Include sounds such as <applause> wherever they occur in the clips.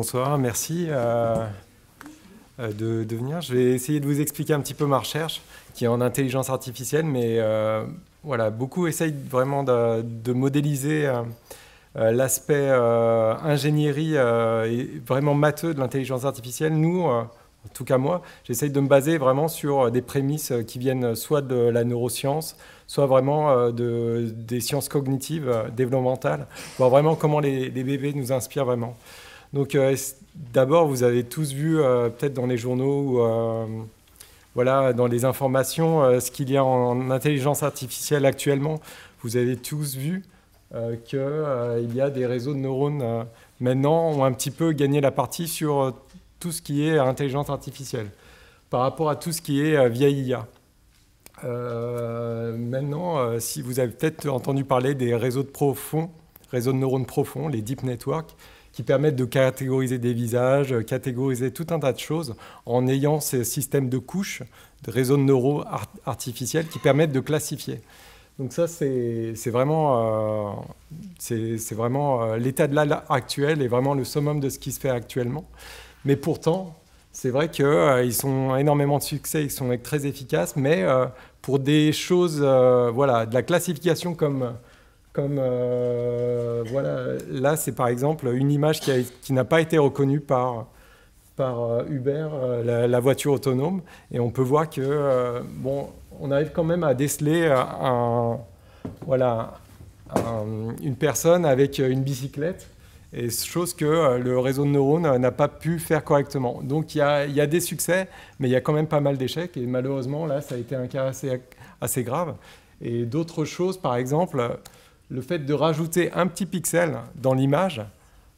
Bonsoir, merci euh, euh, de, de, venir. Je vais essayer de vous expliquer un petit peu ma recherche, qui est en intelligence artificielle, mais euh, voilà, beaucoup essayent vraiment de, modéliser l'aspect ingénierie et vraiment matheux de l'intelligence artificielle. Nous, en tout cas moi, j'essaye de me baser vraiment sur des prémices qui viennent soit de la neuroscience, soit vraiment de, des sciences cognitives, développementales, voir vraiment comment les bébés nous inspirent vraiment. Donc euh, d'abord, vous avez tous vu euh, peut-être dans les journaux ou euh, dans les informations ce qu'il y a en, intelligence artificielle actuellement. Vous avez tous vu qu'il y a des réseaux de neurones maintenant ont un petit peu gagné la partie sur tout ce qui est intelligence artificielle par rapport à tout ce qui est vieille IA. maintenant, si vous avez peut-être entendu parler des réseaux de profonds, réseaux de neurones profonds, les deep networks, qui permettent de catégoriser des visages, euh, catégoriser tout un tas de choses en ayant ces systèmes de couches, de réseaux de neurones artificiels qui permettent de classifier. Donc ça, c'est vraiment, c'est vraiment euh, euh, l'état de l'art actuel et vraiment le summum de ce qui se fait actuellement. Mais pourtant, c'est vrai qu'ils euh, ont énormément de succès, ils sont très efficaces, mais pour des choses, voilà, de la classification comme comme euh, voilà, là c'est par exemple une image qui, n'a pas été reconnue par, par euh, Uber, euh, la, voiture autonome, et on peut voir que bon, on arrive quand même à déceler un, voilà, une personne avec une bicyclette, et chose que le réseau de neurones n'a pas pu faire correctement. Donc il y a, des succès, mais il y a quand même pas mal d'échecs, et malheureusement là ça a été un cas assez grave. Et d'autres choses, par exemple, le fait de rajouter un petit pixel dans l'image,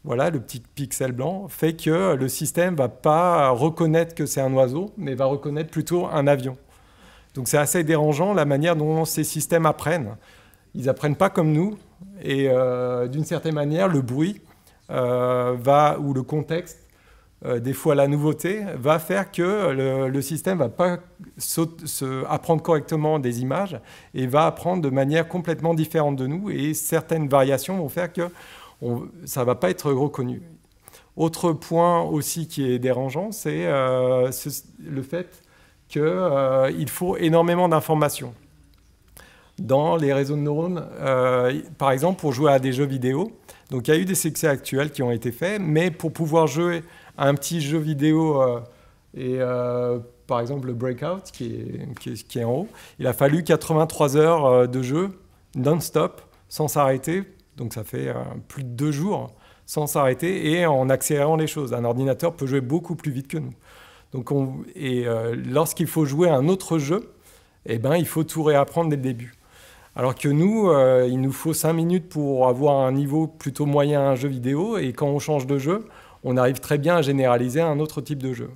voilà, le petit pixel blanc, fait que le système ne va pas reconnaître que c'est un oiseau, mais va reconnaître plutôt un avion. Donc c'est assez dérangeant la manière dont ces systèmes apprennent. Ils apprennent pas comme nous, et euh, d'une certaine manière, le bruit euh, va, ou le contexte euh, des fois la nouveauté, va faire que le, système ne va pas apprendre correctement des images et va apprendre de manière complètement différente de nous. Et certaines variations vont faire que ça ne va pas être reconnu. Autre point aussi qui est dérangeant, c'est euh, le fait qu'il euh, faut énormément d'informations. Dans les réseaux de neurones, par exemple, pour jouer à des jeux vidéo, donc il y a eu des succès actuels qui ont été faits, mais pour pouvoir jouer un petit jeu vidéo. Euh, et euh, par exemple, le Breakout, qui est, en haut, il a fallu 83 heures euh, de jeu non-stop, sans s'arrêter. Donc ça fait plus de deux jours sans s'arrêter et en accélérant les choses. Un ordinateur peut jouer beaucoup plus vite que nous. Donc et lorsqu'il faut jouer un autre jeu, eh ben, il faut tout réapprendre dès le début. Alors que nous, il nous faut 5 minutes pour avoir un niveau plutôt moyen à un jeu vidéo, et quand on change de jeu, on arrive très bien à généraliser un autre type de jeu.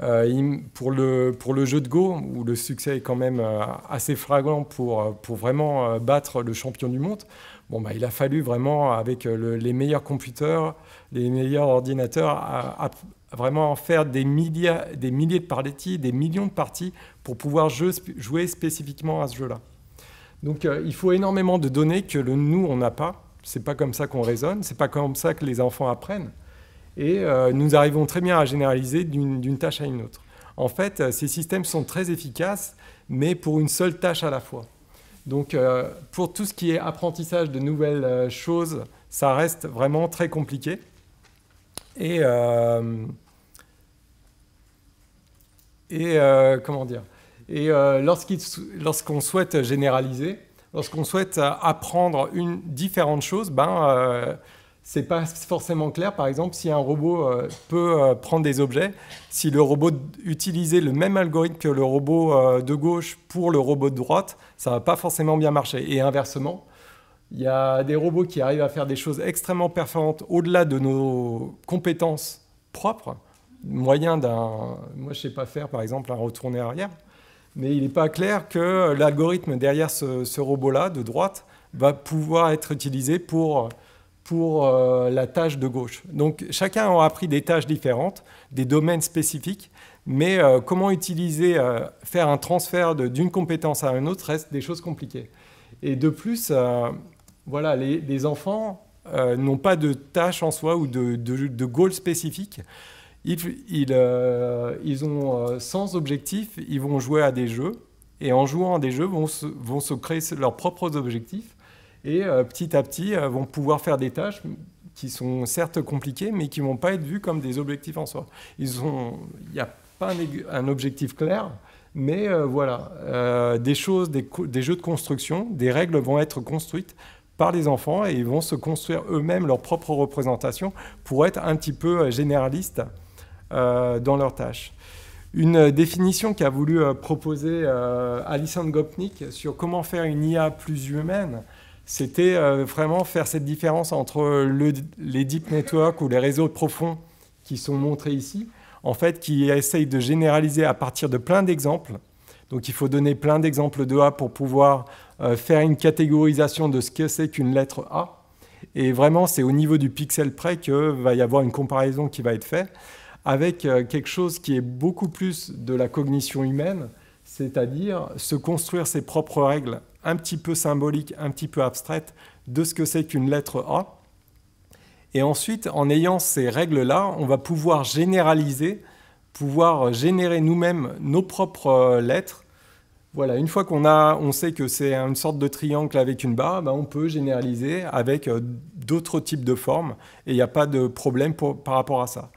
Euh, pour, le, jeu de Go, où le succès est quand même euh, assez flagrant pour, euh, vraiment battre le champion du monde, bon, bah, il a fallu vraiment, avec les meilleurs computers, les meilleurs ordinateurs, vraiment en faire des, milliers, des milliers de parties, des millions de parties, pour pouvoir jouer spécifiquement à ce jeu-là. Donc il faut énormément de données que le nous, on n'a pas. C'est pas comme ça qu'on raisonne, n'est pas comme ça que les enfants apprennent et euh, nous arrivons très bien à généraliser d'une tâche à une autre. En fait, euh, ces systèmes sont très efficaces, mais pour une seule tâche à la fois. Donc, euh, pour tout ce qui est apprentissage de nouvelles choses, ça reste vraiment très compliqué. Et, et comment dire Et lorsqu'on souhaite généraliser, lorsqu'on souhaite apprendre une différente chose, ben c'est pas forcément clair, par exemple, si un robot euh, peut euh, prendre des objets, si le robot utilisait le même algorithme que le robot euh, de gauche pour le robot de droite, ça va pas forcément bien marcher. Et inversement, il y a des robots qui arrivent à faire des choses extrêmement performantes au-delà de nos compétences propres, moyen d'un... Moi, je sais pas faire, par exemple, un retourné arrière, mais il n'est pas clair que l'algorithme derrière ce, ce robot-là, de droite, va pouvoir être utilisé pour pour euh, la tâche de gauche. Donc chacun aura appris des tâches différentes, des domaines spécifiques, mais euh, comment utiliser, euh, faire un transfert d'une compétence à une autre reste des choses compliquées. Et de plus, voilà, les, enfants n'ont pas de tâche en soi ou de, de goal spécifique. Ils, ils, ils ont sans objectif, ils vont jouer à des jeux et en jouant à des jeux vont vont se créer leurs propres objectifs et euh, petit à petit euh, vont pouvoir faire des tâches qui sont certes compliquées, mais qui ne vont pas être vues comme des objectifs en soi. Il n'y a pas un, objectif clair, mais euh, voilà, des choses, des, jeux de construction, des règles vont être construites par les enfants et ils vont se construire eux-mêmes leur propre représentation pour être un petit peu généralistes dans leurs tâches. Une définition qu'a voulu proposer Alison Gopnik sur comment faire une IA plus humaine, c'était euh, vraiment faire cette différence entre les deep networks ou les réseaux profonds qui sont montrés ici, en fait, qui essayent de généraliser à partir de plein d'exemples. Donc il faut donner plein d'exemples de A pour pouvoir euh, faire une catégorisation de ce que c'est qu'une lettre A. Et vraiment, c'est au niveau du pixel près qu'il va y avoir une comparaison qui va être faite avec euh, quelque chose qui est beaucoup plus de la cognition humaine, c'est-à-dire se construire ses propres règles un petit peu symbolique, un petit peu abstraite de ce que c'est qu'une lettre A. Et ensuite, en ayant ces règles-là, on va pouvoir généraliser, pouvoir générer nous-mêmes nos propres euh, lettres. Voilà, une fois qu'on on sait que c'est une sorte de triangle avec une barre, ben, on peut généraliser avec euh, d'autres types de formes et il n'y a pas de problème par rapport à ça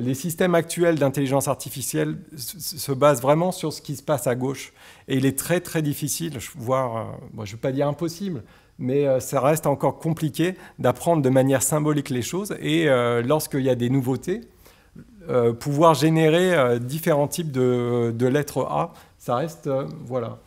les systèmes actuels d'intelligence artificielle se basent vraiment sur ce qui se passe à gauche. Et il est très très difficile, voire, euh, je ne vais pas dire impossible, mais euh, ça reste encore compliqué d'apprendre de manière symbolique les choses. Et euh, lorsqu'il y a des nouveautés, pouvoir générer différents types de, de, lettres A, ça reste... voilà.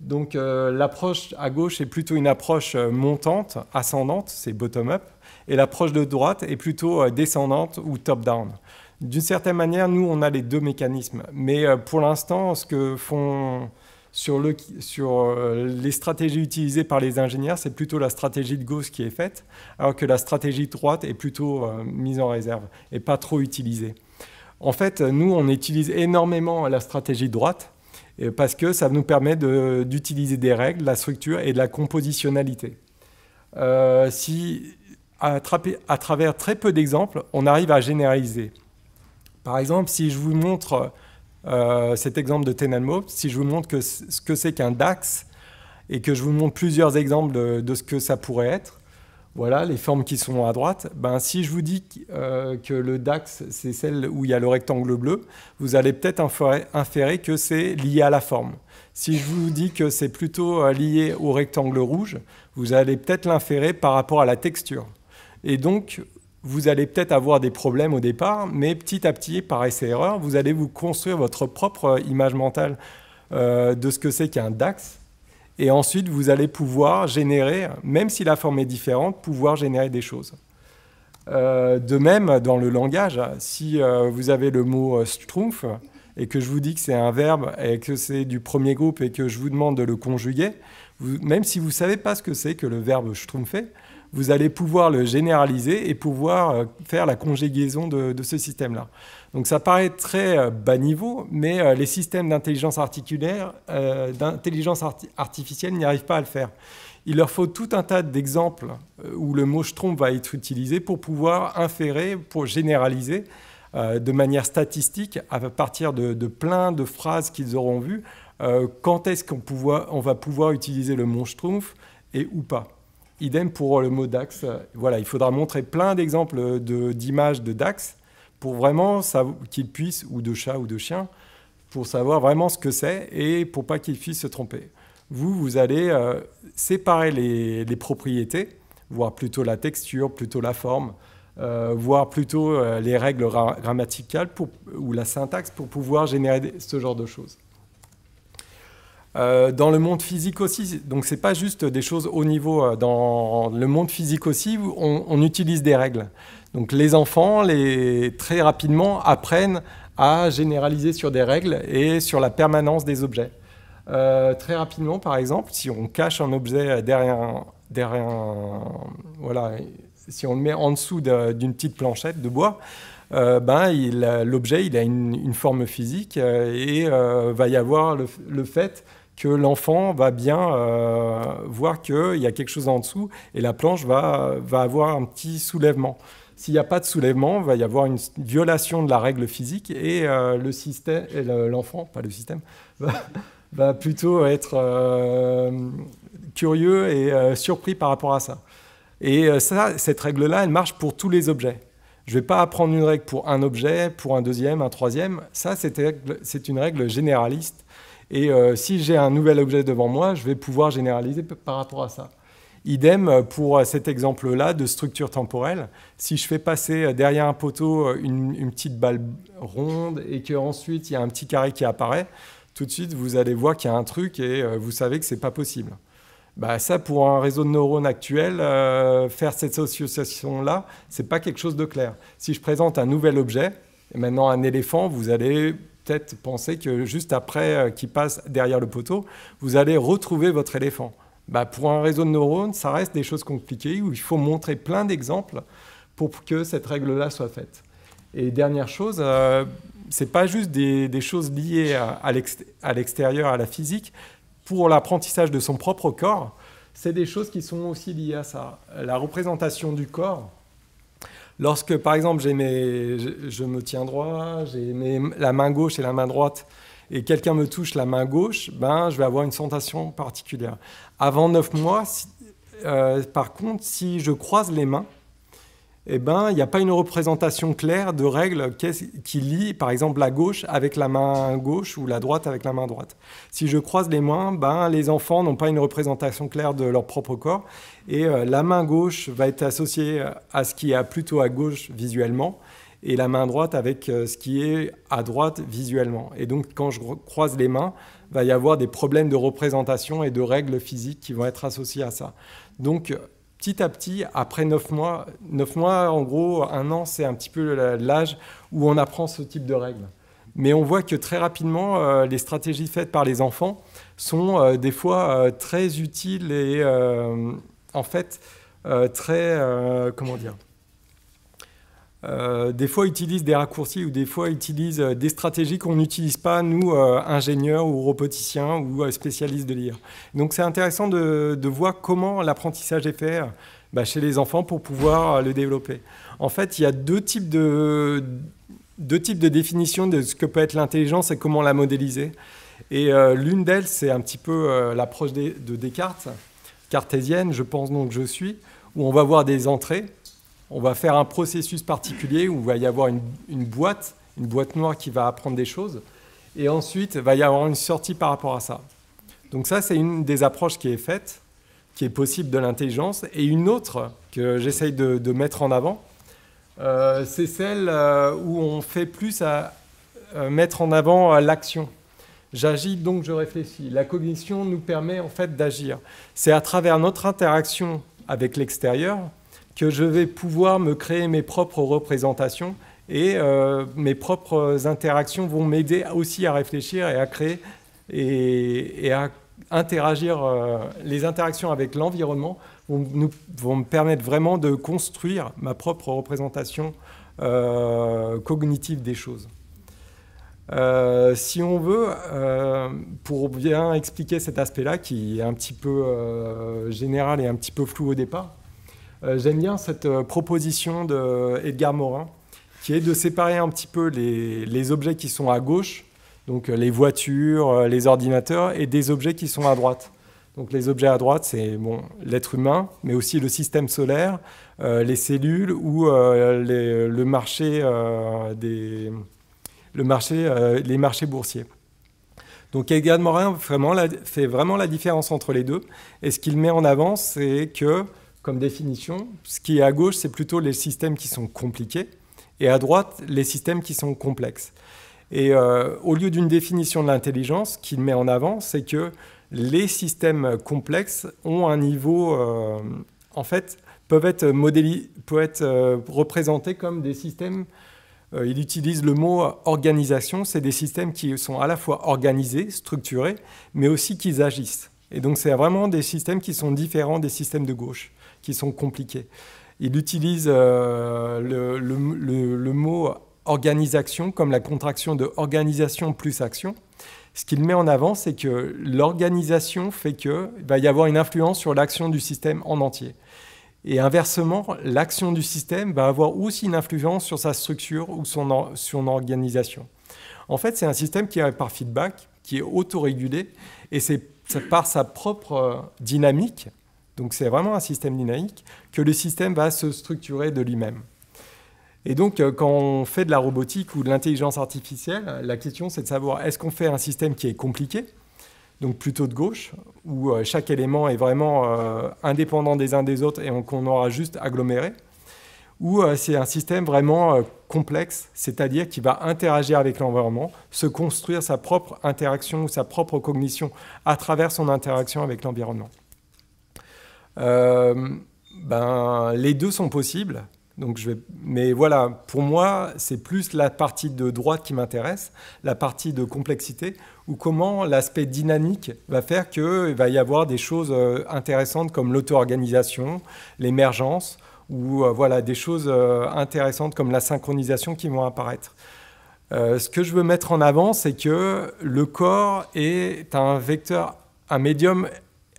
Donc l'approche à gauche est plutôt une approche montante, ascendante, c'est bottom-up et l'approche de droite est plutôt euh, descendante ou top-down. D'une certaine manière, nous, on a les deux mécanismes. Mais euh, pour l'instant, ce que font sur, le, sur, euh, les stratégies utilisées par les ingénieurs, c'est plutôt la stratégie de gauche qui est faite, alors que la stratégie de droite est plutôt mise en réserve et pas trop utilisée. En fait, nous, on utilise énormément la stratégie de droite parce que ça nous permet d'utiliser des règles, la structure et de la compositionnalité. si à, travers très peu d'exemples, on arrive à généraliser. Par exemple, si je vous montre euh, cet exemple de Tenenbaum, si je vous montre ce que c'est qu'un DAX et que je vous montre plusieurs exemples de, ce que ça pourrait être, voilà les formes qui sont à droite, ben, si je vous dis euh, que le DAX, c'est celle où il y a le rectangle bleu, vous allez peut-être inférer que c'est lié à la forme. Si je vous dis que c'est plutôt euh, lié au rectangle rouge, vous allez peut-être l'inférer par rapport à la texture. Et donc, vous allez peut-être avoir des problèmes au départ, mais petit à petit, par essai-erreur, vous allez vous construire votre propre euh, image mentale euh, de ce que c'est qu'un DAX. Et ensuite, vous allez pouvoir générer, même si la forme est différente, pouvoir générer des choses. Euh, de même, dans le langage, si vous avez le mot schtroumpf et que je vous dis que c'est un verbe et que c'est du premier groupe et que je vous demande de le conjuguer, même si vous ne savez pas ce que c'est que le verbe schtroumpfer, vous allez pouvoir le généraliser et pouvoir euh, faire la conjugaison de, ce système-là. Donc ça paraît très euh, bas niveau, mais euh, les systèmes d'intelligence d'intelligence artificielle n'y arrivent pas à le faire. Il leur faut tout un tas d'exemples où le mot schtroumpf » va être utilisé pour pouvoir inférer, pour généraliser de manière statistique à partir de, plein de phrases qu'ils auront vues, quand est-ce qu'on on va pouvoir utiliser le mot Schtroumpf et ou pas. Idem pour euh, le mot DAX. Voilà, il faudra montrer plein d'exemples d'images de DAX pour vraiment qu'ils puissent, ou de chat ou de chien, pour savoir vraiment ce que c'est et pour pas qu'ils puissent se tromper. Vous, vous allez euh, séparer les, propriétés, voire plutôt la texture, plutôt la forme, euh, voire plutôt les règles grammaticales ou la syntaxe pour pouvoir générer ce genre de choses. Euh, dans le monde physique aussi, donc c'est pas juste des choses au niveau. Euh, dans le monde physique aussi, on, on utilise des règles. Donc les enfants, les, très rapidement, apprennent à généraliser sur des règles et sur la permanence des objets. Euh, très rapidement, par exemple, si on cache un objet derrière derrière voilà, si on le met en dessous d'une petite planchette de bois, ben, l'objet il, a une, forme physique et va y avoir le fait que l'enfant va bien euh, voir qu'il y a quelque chose en dessous et la planche va, avoir un petit soulèvement. S'il n'y a pas de soulèvement, il va y avoir une violation de la règle physique et euh, le système, l'enfant, pas le système, <laughs> va, plutôt être euh, curieux et surpris par rapport à ça. Et ça, cette règle-là, elle marche pour tous les objets. Je ne vais pas apprendre une règle pour un objet, pour un deuxième, un troisième. Ça, c'est une règle généraliste et euh, si j'ai un nouvel objet devant moi, je vais pouvoir généraliser par rapport à ça. Idem euh, pour euh, cet exemple-là de structure temporelle. Si je fais passer derrière un poteau une, petite balle ronde et qu'ensuite il y a un petit carré qui apparaît, tout de suite vous allez voir qu'il y a un truc et vous savez que ce n'est pas possible. Bah ça, pour un réseau de neurones actuel, faire cette association-là, ce n'est pas quelque chose de clair. Si je présente un nouvel objet, et maintenant un éléphant, vous allez peut penser que juste après euh, qu'il passe derrière le poteau, vous allez retrouver votre éléphant. Bah, pour un réseau de neurones, ça reste des choses compliquées où il faut montrer plein d'exemples pour que cette règle-là soit faite. Et dernière chose, euh, c'est ce n'est pas juste des, choses liées à, à l'extérieur, à la physique. Pour l'apprentissage de son propre corps, c'est des choses qui sont aussi liées à ça. La représentation du corps, Lorsque, par exemple, j'ai mes, je, me tiens droit, j'ai mes, la main gauche et la main droite, et quelqu'un me touche la main gauche, ben, je vais avoir une sensation particulière. Avant neuf mois, euh, par contre, si je croise les mains, eh ben, il n'y a pas une représentation claire de règles qui lie, par exemple, la gauche avec la main gauche ou la droite avec la main droite. Si je croise les mains, ben, les enfants n'ont pas une représentation claire de leur propre corps et euh, la main gauche va être associée euh, à ce qui est plutôt à gauche visuellement et la main droite avec euh, ce qui est à droite visuellement. Et donc quand je croise les mains, va y avoir des problèmes de représentation et de règles physiques qui vont être associés à ça. Donc petit à petit, après 9 mois, 9 mois en gros, un an, c'est un petit peu l'âge où on apprend ce type de règles. Mais on voit que très rapidement, les stratégies faites par les enfants sont des fois très utiles et en fait euh, très, euh, comment dire, euh, des fois utilisent des raccourcis ou des fois utilisent des stratégies qu'on n'utilise pas, nous, ingénieurs ou roboticiens ou spécialistes de l'IA. Donc c'est intéressant de, voir comment l'apprentissage est fait bah, chez les enfants pour pouvoir le développer. En fait, il y a deux types de, deux types de définitions de ce que peut être l'intelligence et comment la modéliser. Et l'une d'elles, c'est un petit peu l'approche de Descartes cartésienne, je pense donc je suis, où on va voir des entrées, on va faire un processus particulier où il va y avoir une, boîte, une boîte noire qui va apprendre des choses, et ensuite il va y avoir une sortie par rapport à ça. Donc ça, c'est une des approches qui est faite, qui est possible de l'intelligence, et une autre que j'essaye de, mettre en avant, euh, c'est celle euh, où on fait plus à euh, mettre en avant l'action. J'agis donc je réfléchis. La cognition nous permet en fait d'agir. C'est à travers notre interaction avec l'extérieur que je vais pouvoir me créer mes propres représentations et euh, mes propres interactions vont m'aider aussi à réfléchir et à créer et, à interagir. Euh, les interactions avec l'environnement vont, me permettre vraiment de construire ma propre représentation euh, cognitive des choses. Euh, si on veut, euh, pour bien expliquer cet aspect-là, qui est un petit peu euh, général et un petit peu flou au départ, j'aime bien cette proposition d'Edgar Morin, qui est de séparer un petit peu les, objets qui sont à gauche, donc les voitures, les ordinateurs, et des objets qui sont à droite. Donc les objets à droite, c'est bon, l'être humain, mais aussi le système solaire, les cellules ou le marché des euh, les marchés boursiers. Donc Edgar Morin vraiment fait vraiment la différence entre les deux. Et ce qu'il met en avant, c'est que, comme définition, ce qui est à gauche, c'est plutôt les systèmes qui sont compliqués, et à droite, les systèmes qui sont complexes. Et euh, au lieu d'une définition de l'intelligence, ce qu'il met en avant, c'est que les systèmes complexes ont un niveau, euh, en fait, peuvent être, peuvent être représentés comme des systèmes euh, il utilise le mot organisation. C'est des systèmes qui sont à la fois organisés, structurés, mais aussi qui agissent. Et donc c'est vraiment des systèmes qui sont différents des systèmes de gauche, qui sont compliqués. Il utilise euh, le, le, mot organisation comme la contraction de organisation plus action. Ce qu'il met en avant, c'est que l'organisation fait qu'il va y avoir une influence sur l'action du système en entier. Et inversement, l'action du système va avoir aussi une influence sur sa structure ou son, organisation. En fait, c'est un système qui est par feedback, qui est autorégulé, et c'est par sa propre euh, dynamique, donc c'est vraiment un système dynamique, que le système va se structurer de lui-même. Et donc, euh, quand on fait de la robotique ou de l'intelligence artificielle, la question c'est de savoir est-ce qu'on fait un système qui est compliqué donc plutôt de gauche, où euh, chaque élément est vraiment euh, indépendant des uns des autres et qu'on aura juste aggloméré, ou euh, c'est un système vraiment complexe, c'est-à-dire qui va interagir avec l'environnement, se construire sa propre interaction ou sa propre cognition à travers son interaction avec l'environnement. Ben, les deux sont possibles. Donc je vais... Mais voilà, pour moi, c'est plus la partie de droite qui m'intéresse, la partie de complexité, ou comment l'aspect dynamique va faire qu'il va y avoir des choses euh, intéressantes comme l'auto-organisation, l'émergence, ou euh, voilà, des choses euh, intéressantes comme la synchronisation qui vont apparaître. ce que je veux mettre en avant, c'est que le corps est un vecteur, un médium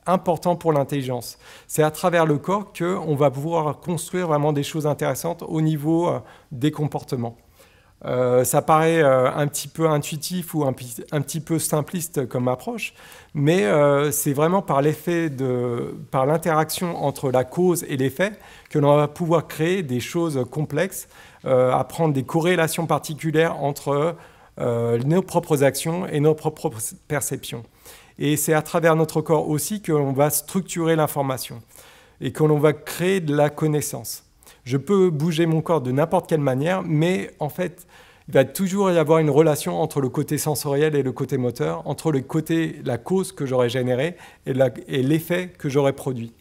important pour l'intelligence. C'est à travers le corps qu'on va pouvoir construire vraiment des choses intéressantes au niveau euh, des comportements. Euh, ça paraît euh, un petit peu intuitif ou un, petit peu simpliste comme approche, mais c'est vraiment par l'effet de, par l'interaction entre la cause et l'effet que l'on va pouvoir créer des choses complexes, apprendre des corrélations particulières entre nos propres actions et nos propres perceptions. Et c'est à travers notre corps aussi que l'on va structurer l'information et que l'on va créer de la connaissance. Je peux bouger mon corps de n'importe quelle manière, mais en fait, il va toujours y avoir une relation entre le côté sensoriel et le côté moteur, entre le côté, la cause que j'aurais générée et l'effet que j'aurais produit.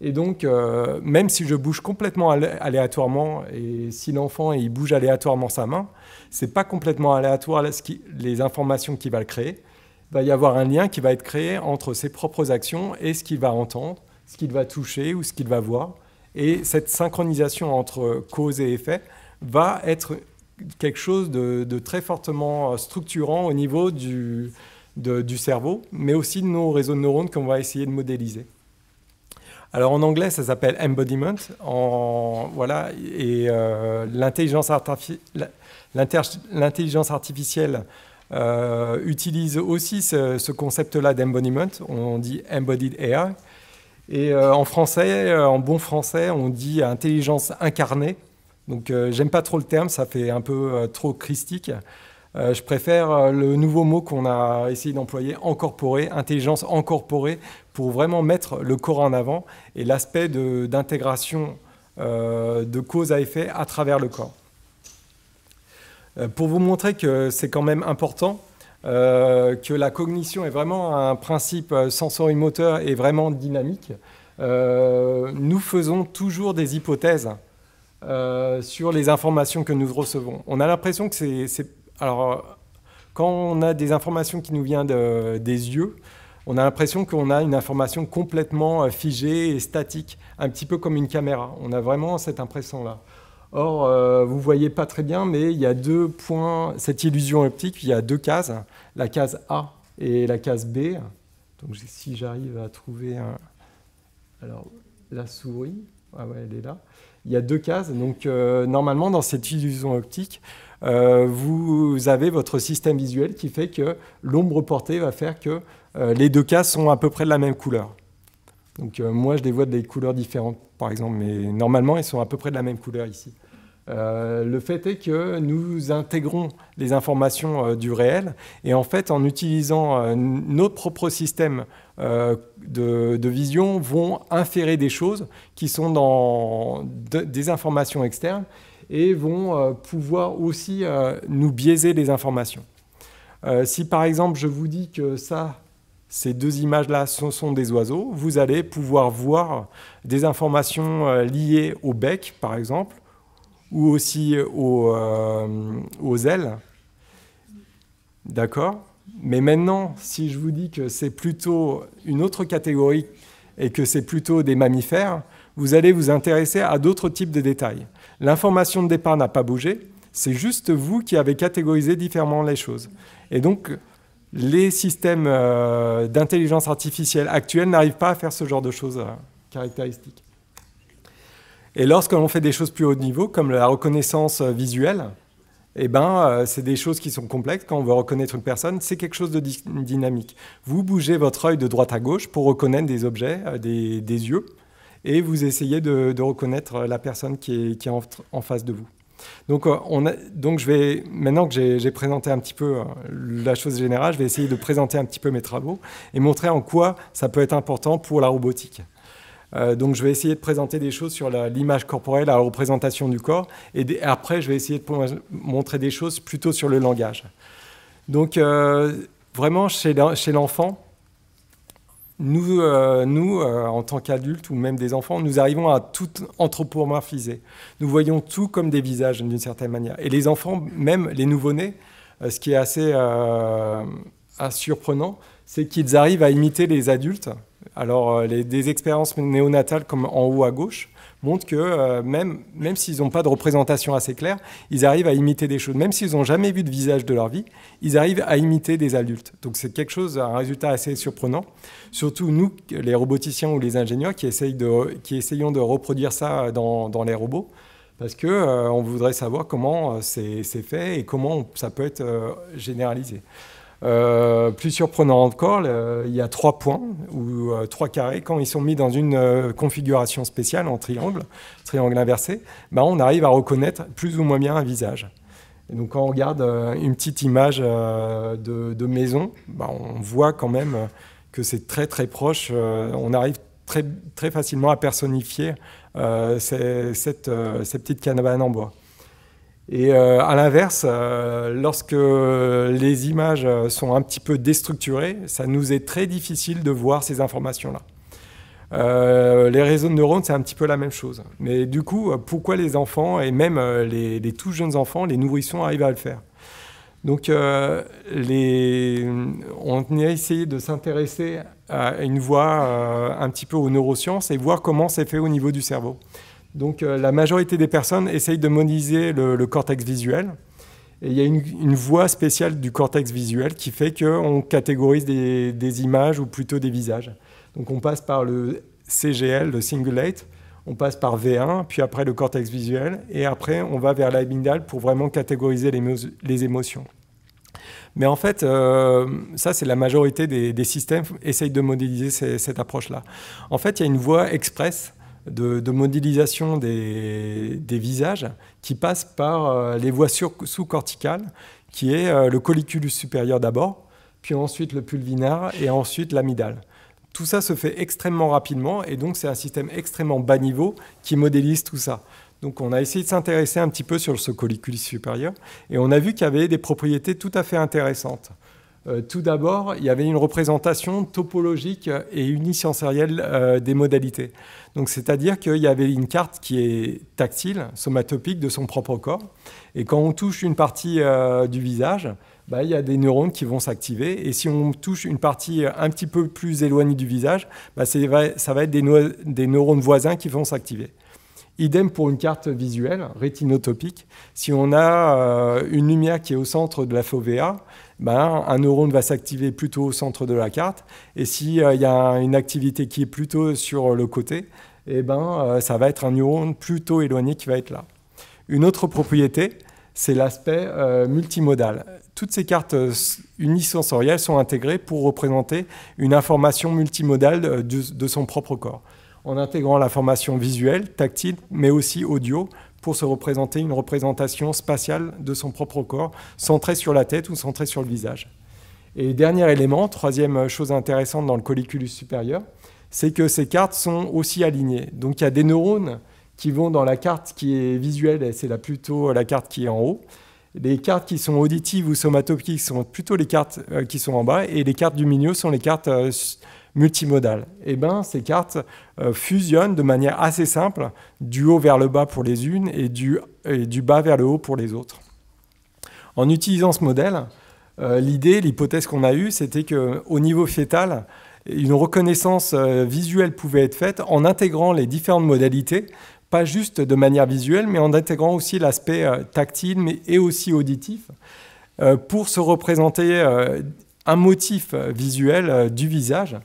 Et donc, euh, même si je bouge complètement aléatoirement, et si l'enfant il bouge aléatoirement sa main, ce c'est pas complètement aléatoire les informations qu'il va le créer va y avoir un lien qui va être créé entre ses propres actions et ce qu'il va entendre, ce qu'il va toucher ou ce qu'il va voir. Et cette synchronisation entre cause et effet va être quelque chose de, très fortement structurant au niveau du, du cerveau, mais aussi de nos réseaux de neurones qu'on va essayer de modéliser. Alors en anglais, ça s'appelle embodiment. voilà, et euh, l'intelligence artificielle euh, utilise aussi ce, concept-là d'embodiment. On dit embodied AI. Et euh, en français, euh, en bon français, on dit intelligence incarnée. Donc euh, j'aime pas trop le terme, ça fait un peu trop christique. je préfère le nouveau mot qu'on a essayé d'employer, incorporer, intelligence incorporée, pour vraiment mettre le corps en avant et l'aspect d'intégration de cause à effet à travers le corps. Euh, pour vous montrer que c'est quand même important, euh, que la cognition est vraiment un principe euh, sensorimoteur et vraiment dynamique, nous faisons toujours des hypothèses sur les informations que nous recevons. On a l'impression que c'est... Alors, quand on a des informations qui nous viennent des yeux, on a l'impression qu'on a une information complètement figée et statique, un petit peu comme une caméra. On a vraiment cette impression-là. Or, euh, vous ne voyez pas très bien, mais il y a deux points, cette illusion optique, il y a deux cases, la case A et la case B. Donc si j'arrive à trouver un... Alors, la souris, ah ouais, elle est là. Il y a deux cases, donc euh, normalement dans cette illusion optique, euh, vous avez votre système visuel qui fait que l'ombre portée va faire que les deux cases sont à peu près de la même couleur. Donc moi je les vois des couleurs différentes par exemple, mais normalement elles sont à peu près de la même couleur ici. Euh, le fait est que nous intégrons les informations euh, du réel et en fait en utilisant euh, notre nos propres systèmes de, vision vont inférer des choses qui sont dans des informations externes et vont pouvoir aussi nous biaiser les informations. si par exemple je vous dis que ça, ces deux images-là ce sont des oiseaux, vous allez pouvoir voir des informations liées au bec par exemple ou aussi euh, aux, ailes. D'accord Mais maintenant, si je vous dis que c'est plutôt une autre catégorie et que c'est plutôt des mammifères, vous allez vous intéresser à d'autres types de détails. L'information de départ n'a pas bougé, c'est juste vous qui avez catégorisé différemment les choses. Et donc, les systèmes euh, d'intelligence artificielle actuels n'arrivent pas à faire ce genre de choses euh, caractéristiques. Et lorsque l'on fait des choses plus haut niveau, comme la reconnaissance euh, visuelle, eh ben, euh, c'est des choses qui sont complexes. Quand on veut reconnaître une personne, c'est quelque chose de dynamique. Vous bougez votre œil de droite à gauche pour reconnaître des objets, euh, des, yeux, et vous essayez de, reconnaître la personne qui est, en, face de vous. Donc, donc je vais, maintenant que j'ai présenté un petit peu la chose générale, je vais essayer de présenter un petit peu mes travaux et montrer en quoi ça peut être important pour la robotique. Euh, donc je vais essayer de présenter des choses sur l'image corporelle, la représentation du corps, et après je vais essayer de montrer des choses plutôt sur le langage. Donc euh, vraiment chez l'enfant, nous, euh, en tant qu'adultes ou même des enfants, nous arrivons à tout anthropomorphiser. Nous voyons tout comme des visages d'une certaine manière. Et les enfants, même les nouveau-nés, ce qui est assez surprenant, c'est qu'ils arrivent à imiter les adultes alors, euh, des expériences néonatales comme en haut à gauche montrent que euh, même, même s'ils n'ont pas de représentation assez claire, ils arrivent à imiter des choses. Même s'ils n'ont jamais vu de visage de leur vie, ils arrivent à imiter des adultes. Donc c'est quelque chose, un résultat assez surprenant. Surtout nous, les roboticiens ou les ingénieurs, qui, essayent de, qui essayons de reproduire ça dans, les robots parce qu'on euh, on voudrait savoir comment c'est fait et comment ça peut être généralisé. Euh, plus surprenant encore, il y a trois points ou euh, trois carrés. Quand ils sont mis dans une euh, configuration spéciale en triangle, triangle inversé, ben, on arrive à reconnaître plus ou moins bien un visage. donc quand on regarde une petite image de, maison, ben, on voit quand même que c'est très très proche. on arrive très, très facilement à personnifier ces, cette, petite petites en bois. Et euh, à l'inverse, euh, lorsque les images euh, sont un petit peu déstructurées, ça nous est très difficile de voir ces informations-là. les réseaux de neurones, c'est un petit peu la même chose. Mais du coup, pourquoi les enfants, et même les, tout jeunes enfants, les nourrissons arrivent à le faire Donc, on a essayé de s'intéresser à une voie un petit peu aux neurosciences et voir comment c'est fait au niveau du cerveau. Donc euh, la majorité des personnes essayent de modéliser le, cortex visuel. Et il y a une, voie spéciale du cortex visuel qui fait qu'on catégorise des, images ou plutôt des visages. Donc on passe par le CGL, le Singulate, on passe par V1, puis après le cortex visuel, et après on va vers l'amygdale pour vraiment catégoriser les, émotions. Mais en fait, euh, ça c'est la majorité des, systèmes essayent de modéliser cette approche-là. En fait, il y a une voie express de, modélisation des, visages qui passe par euh, les voies sous-corticales, qui est euh, le colliculus supérieur d'abord, puis ensuite le pulvinar et ensuite l'amidale. Tout ça se fait extrêmement rapidement et donc c'est un système extrêmement bas niveau qui modélise tout ça. Donc on a essayé de s'intéresser un petit peu sur ce colliculus supérieur et on a vu qu'il y avait des propriétés tout à fait intéressantes. Euh, tout d'abord, il y avait une représentation topologique et unisensorielle euh, des modalités. Donc, c'est-à-dire qu'il y avait une carte qui est tactile, somatopique de son propre corps. Et quand on touche une partie euh, du visage, bah, il y a des neurones qui vont s'activer. Et si on touche une partie un petit peu plus éloignée du visage, bah, ça va être des, neurones voisins qui vont s'activer. Idem pour une carte visuelle, rétinotopique. Si on a une lumière qui est au centre de la fovea, ben, un neurone va s'activer plutôt au centre de la carte. Et s'il euh, y a une activité qui est plutôt sur le côté, eh ben, euh, ça va être un neurone plutôt éloigné qui va être là. Une autre propriété, c'est l'aspect euh, multimodal. Toutes ces cartes unisensorielles sont intégrées pour représenter une information multimodale de, de son propre corps, en intégrant l'information visuelle, tactile, mais aussi audio, pour se représenter une représentation spatiale de son propre corps, centrée sur la tête ou centrée sur le visage. Et dernier élément, troisième chose intéressante dans le colliculus supérieur, c'est que ces cartes sont aussi alignées. Donc il y a des neurones qui vont dans la carte qui est visuelle, et c'est plutôt la carte qui est en haut. Les cartes qui sont auditives ou somatopiques sont plutôt les cartes euh, qui sont en bas, et les cartes du milieu sont les cartes euh, multimodal, eh ben, ces cartes euh, fusionnent de manière assez simple du haut vers le bas pour les unes et du, bas vers le haut pour les autres. En utilisant ce modèle, euh, l'idée, l'hypothèse qu'on a eue, c'était qu'au niveau fétal, une reconnaissance euh, visuelle pouvait être faite en intégrant les différentes modalités, pas juste de manière visuelle, mais en intégrant aussi l'aspect tactile et aussi auditif, pour se représenter un motif visuel du visage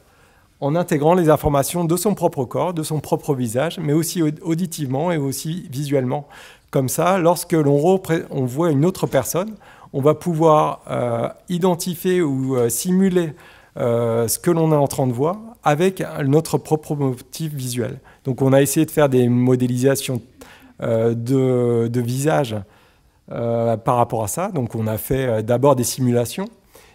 en intégrant les informations de son propre corps, de son propre visage, mais aussi auditivement et aussi visuellement. Comme ça, lorsque l'on voit une autre personne, on va pouvoir euh, identifier ou euh, simuler euh, ce que l'on est en train de voir avec notre propre motif visuel. Donc on a essayé de faire des modélisations de, de visage par rapport à ça. Donc on a fait d'abord des simulations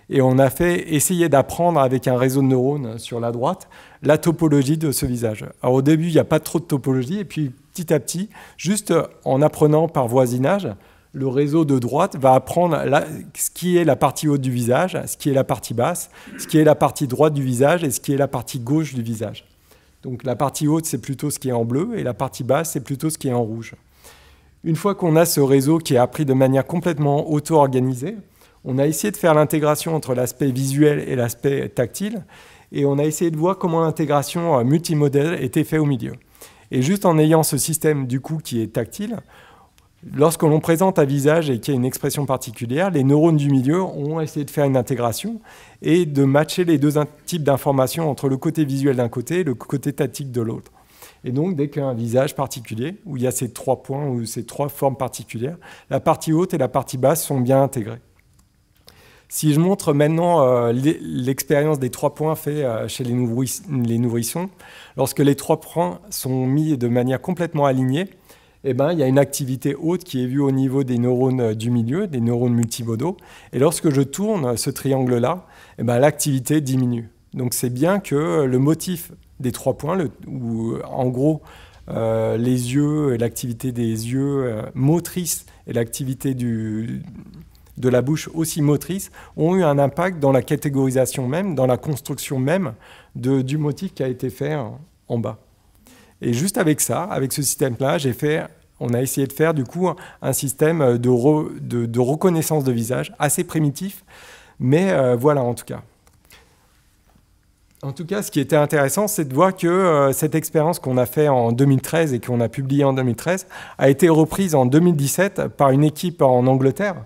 et on a fait essayer d'apprendre avec un réseau de neurones sur la droite la topologie de ce visage. au début, il n'y a pas trop de topologie, et puis petit à petit, juste en apprenant par voisinage, le réseau de droite va apprendre ce qui est la partie haute du visage, ce qui est la partie basse, ce qui est la partie droite du visage et ce qui est la partie gauche du visage. Donc la partie haute, c'est plutôt ce qui est en bleu, et la partie basse, c'est plutôt ce qui est en rouge. Une fois qu'on a ce réseau qui est appris de manière complètement auto-organisée, on a essayé de faire l'intégration entre l'aspect visuel et l'aspect tactile, et on a essayé de voir comment l'intégration euh, multimodèle était faite au milieu. Et juste en ayant ce système du coup qui est tactile, lorsque l'on présente un visage et qu'il y a une expression particulière, les neurones du milieu ont essayé de faire une intégration et de matcher les deux types d'informations entre le côté visuel d'un côté et le côté tactique de l'autre. Et donc, dès qu'il y a un visage particulier, où il y a ces trois points ou ces trois formes particulières, la partie haute et la partie basse sont bien intégrées. Si je montre maintenant euh, l'expérience des trois points faits euh, chez les, nourrissons, lorsque les trois points sont mis de manière complètement alignée, eh ben, il y a une activité haute qui est vue au niveau des neurones euh, du milieu, des neurones multimodaux. Et lorsque je tourne ce triangle-là, eh ben, l'activité diminue. Donc c'est bien que le motif des trois points, où en gros les yeux et l'activité des yeux motrices et l'activité du, de la bouche aussi motrice ont eu un impact dans la catégorisation même, dans la construction même du motif qui a été fait en, bas. Et juste avec ça, avec ce système-là, j'ai fait on a essayé de faire du coup un système de, reconnaissance de visage assez primitif, mais euh, voilà en tout cas. En tout cas, ce qui était intéressant, c'est de voir que euh, cette expérience qu'on a faite en 2013 et qu'on a publiée en 2013 a été reprise en 2017 par une équipe en Angleterre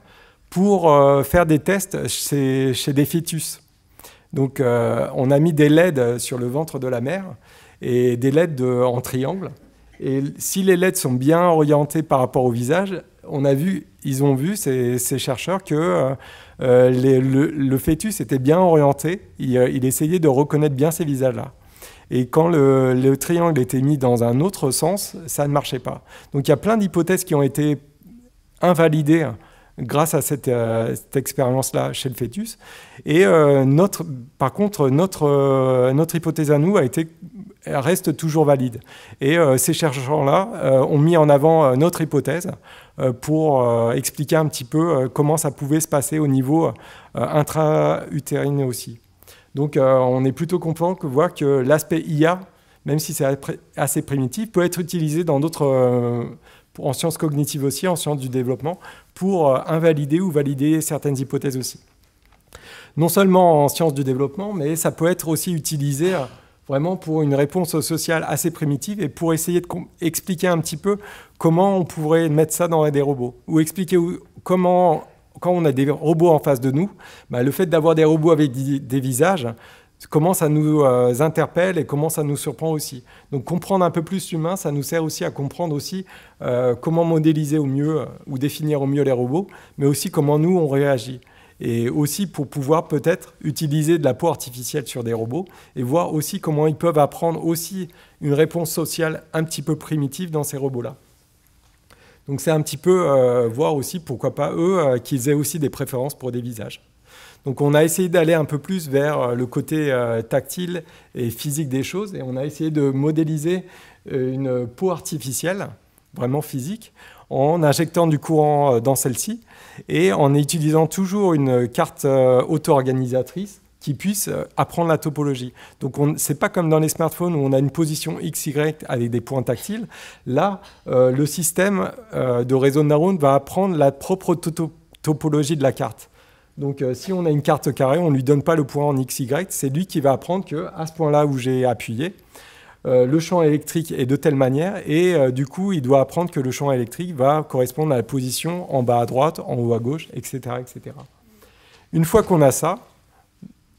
pour euh, faire des tests chez, chez des fœtus. Donc euh, on a mis des LED sur le ventre de la mère et des LED en triangle. Et si les LED sont bien orientées par rapport au visage, on a vu, ils ont vu, ces, chercheurs, que euh, le, fœtus était bien orienté. Il, essayait de reconnaître bien ces visages-là. Et quand le, le, triangle était mis dans un autre sens, ça ne marchait pas. Donc il y a plein d'hypothèses qui ont été invalidées grâce à euh, cette, expérience-là chez le fœtus. Et euh, par contre, euh, notre, hypothèse à nous reste toujours valide. Et ces chercheurs-là ont mis en avant notre hypothèse pour expliquer un petit peu comment ça pouvait se passer au niveau intra-utérine aussi. Donc on est plutôt content que voir que l'aspect IA, même si c'est assez primitif, peut être utilisé dans d'autres en sciences cognitives aussi, en sciences du développement, pour euh, invalider ou valider certaines hypothèses aussi. Non seulement en sciences du développement, mais ça peut être aussi utilisé euh, vraiment pour une réponse sociale assez primitive et pour essayer de expliquer un petit peu comment on pourrait mettre ça dans des robots, ou expliquer comment quand on a des robots en face de nous, bah, le fait d'avoir des robots avec des visages, comment ça nous euh, interpelle et comment ça nous surprend aussi. Donc comprendre un peu plus l'humain, ça nous sert aussi à comprendre aussi euh, comment modéliser au mieux euh, ou définir au mieux les robots, mais aussi comment nous, on réagit. Et aussi pour pouvoir peut-être utiliser de la peau artificielle sur des robots et voir aussi comment ils peuvent apprendre aussi une réponse sociale un petit peu primitive dans ces robots-là. Donc c'est un petit peu voir aussi pourquoi pas eux qu'ils aient aussi des préférences pour des visages. Donc on a essayé d'aller un peu plus vers euh, le côté euh, tactile et physique des choses et on a essayé de modéliser euh, une peau artificielle, vraiment physique, en injectant du courant dans celle-ci et en utilisant toujours une carte auto-organisatrice qui puisse apprendre la topologie. Donc ce n'est pas comme dans les smartphones où on a une position XY avec des points tactiles. Là, le système de réseau de neurones va apprendre la propre topologie de la carte. Donc euh, si on a une carte carrée, on ne lui donne pas le point en x, y, c'est lui qui va apprendre que à ce point-là où j'ai appuyé, euh, le champ électrique est de telle manière et euh, du coup il doit apprendre que le champ électrique va correspondre à la position en bas à droite, en haut à gauche, etc. etc. Une fois qu'on a ça,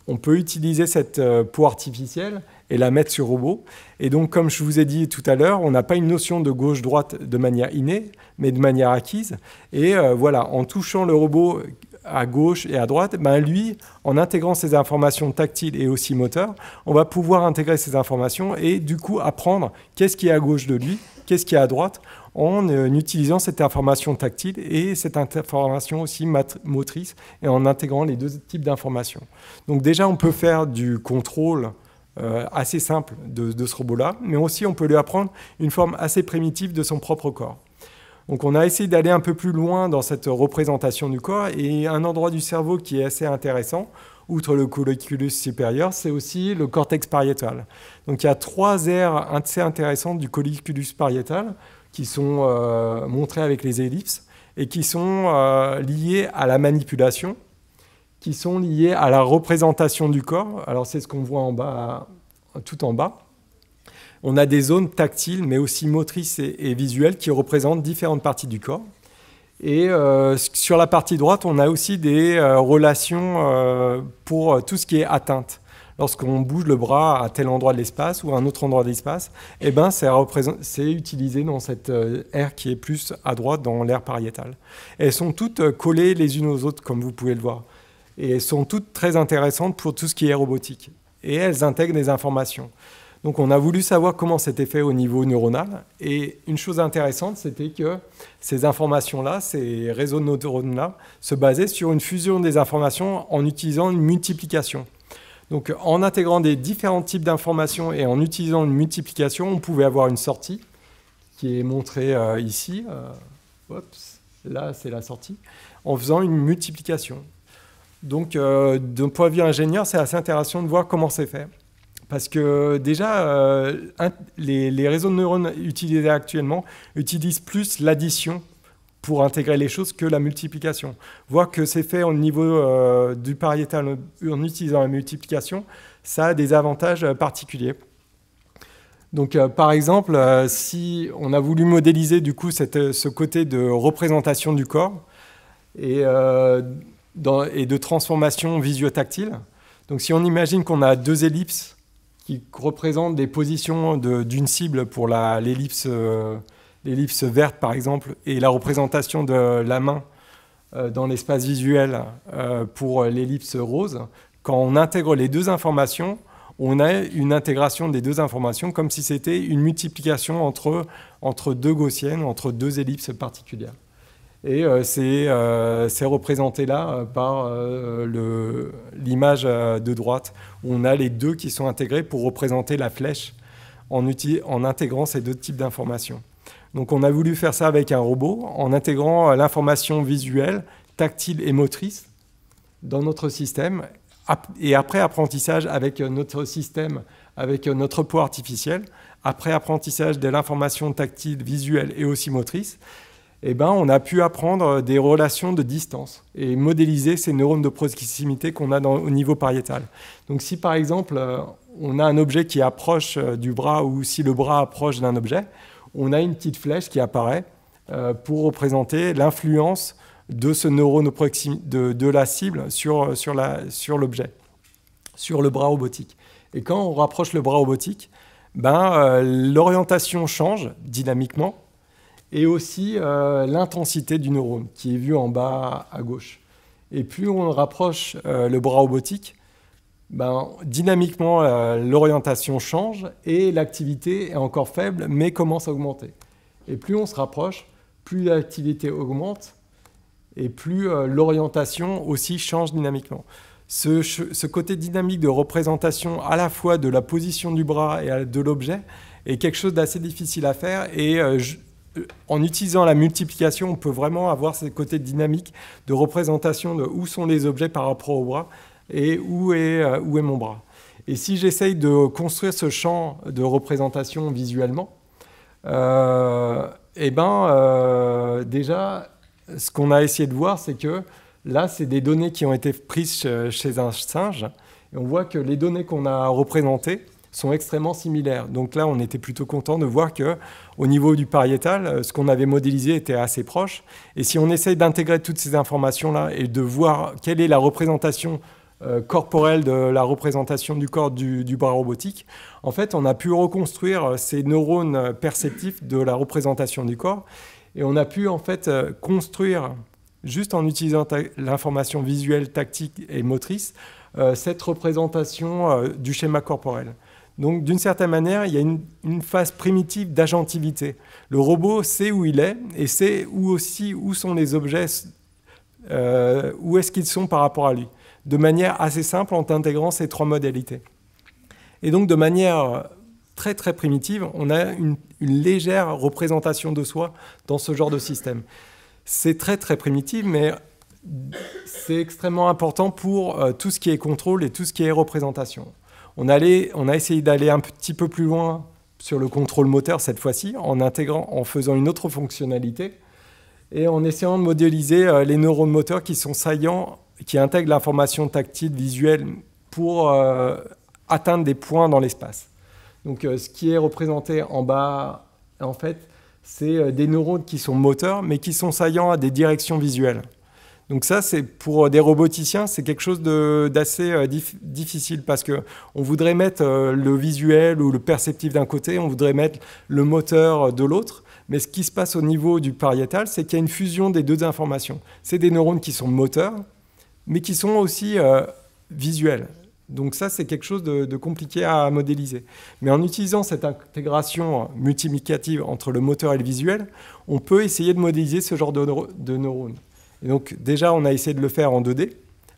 on peut utiliser cette peau artificielle et la mettre sur robot. Et donc, comme je vous ai dit tout à l'heure, on n'a pas une notion de gauche-droite de manière innée, mais de manière acquise. Et voilà, en touchant le robot à gauche et à droite, ben lui, en intégrant ces informations tactiles et aussi moteurs, on va pouvoir intégrer ces informations et du coup apprendre qu'est-ce qui est à gauche de lui, qu'est-ce qui est à droite, en euh, utilisant cette information tactile et cette information aussi motrice et en intégrant les deux types d'informations. Donc déjà, on peut faire du contrôle euh, assez simple de ce robot-là, mais aussi on peut lui apprendre une forme assez primitive de son propre corps. Donc on a essayé d'aller un peu plus loin dans cette représentation du corps et un endroit du cerveau qui est assez intéressant, outre le colliculus supérieur, c'est aussi le cortex pariétal. Donc il y a trois aires assez intéressantes du colliculus pariétal qui sont euh, montrées avec les ellipses et qui sont euh, liées à la manipulation, qui sont liées à la représentation du corps. Alors c'est ce qu'on voit en bas, tout en bas on a des zones tactiles, mais aussi motrices et, visuelles, qui représentent différentes parties du corps. Et euh, sur la partie droite, on a aussi des euh, relations euh, pour tout ce qui est atteinte. Lorsqu'on bouge le bras à tel endroit de l'espace ou à un autre endroit de l'espace, eh ben, c'est utilisé dans cette aire qui est plus à droite, dans l'aire pariétale. elles sont toutes collées les unes aux autres, comme vous pouvez le voir. Et elles sont toutes très intéressantes pour tout ce qui est robotique. Et elles intègrent des informations. Donc on a voulu savoir comment c'était fait au niveau neuronal. Et une chose intéressante, c'était que ces informations-là, ces réseaux de neurones-là, se basaient sur une fusion des informations en utilisant une multiplication. Donc en intégrant des différents types d'informations et en utilisant une multiplication, on pouvait avoir une sortie qui est montrée euh, ici. Euh, là, c'est la sortie. En faisant une multiplication. Donc euh, d'un point de vue ingénieur, c'est assez intéressant de voir comment c'est fait. Parce que déjà, euh, les, réseaux de neurones utilisés actuellement utilisent plus l'addition pour intégrer les choses que la multiplication. Voir que c'est fait au niveau euh, du pariétal en utilisant la multiplication, ça a des avantages euh, particuliers. Donc, par exemple, si on a voulu modéliser du coup ce côté de représentation du corps et, de transformation visio-tactile, donc si on imagine qu'on a deux ellipses qui représente des positions d'une cible pour euh, l'ellipse verte, par exemple, et la représentation de la main euh, dans l'espace visuel euh, pour l'ellipse rose, quand on intègre les deux informations, on a une intégration des deux informations comme si c'était une multiplication entre, entre deux gaussiennes, entre deux ellipses particulières. Et euh, euh, c'est représenté là euh, par l'image de droite. On a les deux qui sont intégrés pour représenter la flèche en, intégrant ces deux types d'informations. Donc on a voulu faire ça avec un robot en intégrant l'information visuelle, tactile et motrice dans notre système et après apprentissage avec notre système, avec notre peau artificielle, après apprentissage de l'information tactile, visuelle et aussi motrice, eh ben, on a pu apprendre euh, des relations de distance et modéliser ces neurones de proximité qu'on a au niveau pariétal. Donc si par exemple euh, on a un objet qui approche euh, du bras ou si le bras approche d'un objet, on a une petite flèche qui apparaît pour représenter l'influence de ce neurone de, la cible sur, l'objet, sur, le bras robotique. Et quand on rapproche le bras robotique, ben, l'orientation change dynamiquement et aussi euh, l'intensité du neurone qui est vue en bas à gauche. Et plus on rapproche euh, le bras robotique, ben, dynamiquement euh, l'orientation change et l'activité est encore faible mais commence à augmenter. Et plus on se rapproche, plus l'activité augmente et plus l'orientation aussi change dynamiquement. Ce, ce, côté dynamique de représentation à la fois de la position du bras et de l'objet est quelque chose d'assez difficile à faire et euh, en utilisant la multiplication, on peut vraiment avoir ce côté dynamique de représentation de où sont les objets par rapport au bras et où est, euh, mon bras. Et si j'essaye de construire ce champ de représentation visuellement, euh, eh ben, déjà, ce qu'on a essayé de voir, c'est que là, c'est des données qui ont été prises chez un singe. Et on voit que les données qu'on a représentées, sont extrêmement similaires. Donc là, on était plutôt content de voir que, au niveau du pariétal, euh, ce qu'on avait modélisé était assez proche. Et si on essaye d'intégrer toutes ces informations-là et de voir quelle est la représentation euh, corporelle de la représentation du corps du, bras robotique, en fait, on a pu reconstruire euh, ces neurones perceptifs de la représentation du corps. Et on a pu, en fait, construire, juste en utilisant l'information visuelle, tactique et motrice, cette représentation du schéma corporel. Donc d'une certaine manière, il y a une, phase primitive d'agentivité. Le robot sait où il est et sait aussi où sont les objets, euh, où est-ce qu'ils sont par rapport à lui, de manière assez simple en intégrant ces trois modalités. Et donc de manière très très primitive, on a une, légère représentation de soi dans ce genre de système. C'est très très primitif, mais c'est extrêmement important pour euh, tout ce qui est contrôle et tout ce qui est représentation. On, a essayé d'aller un petit peu plus loin sur le contrôle moteur cette fois-ci, en intégrant, en faisant une autre fonctionnalité et en essayant de modéliser euh, les neurones moteurs qui sont saillants, qui intègrent l'information tactile, visuelle pour euh, atteindre des points dans l'espace. Donc euh, ce qui est représenté en bas, en fait, c'est des neurones qui sont moteurs, mais qui sont saillants à des directions visuelles. Donc ça, c'est pour euh, des roboticiens, c'est quelque chose d'assez euh, difficile parce que on voudrait mettre euh, le visuel ou le perceptif d'un côté, on voudrait mettre le moteur de l'autre. Mais ce qui se passe au niveau du pariétal, c'est qu'il y a une fusion des deux informations. C'est des neurones qui sont moteurs, mais qui sont aussi visuels. Donc ça, c'est quelque chose de, compliqué à modéliser. Mais en utilisant cette intégration multiplicative entre le moteur et le visuel, on peut essayer de modéliser ce genre de neurones donc déjà, on a essayé de le faire en 2D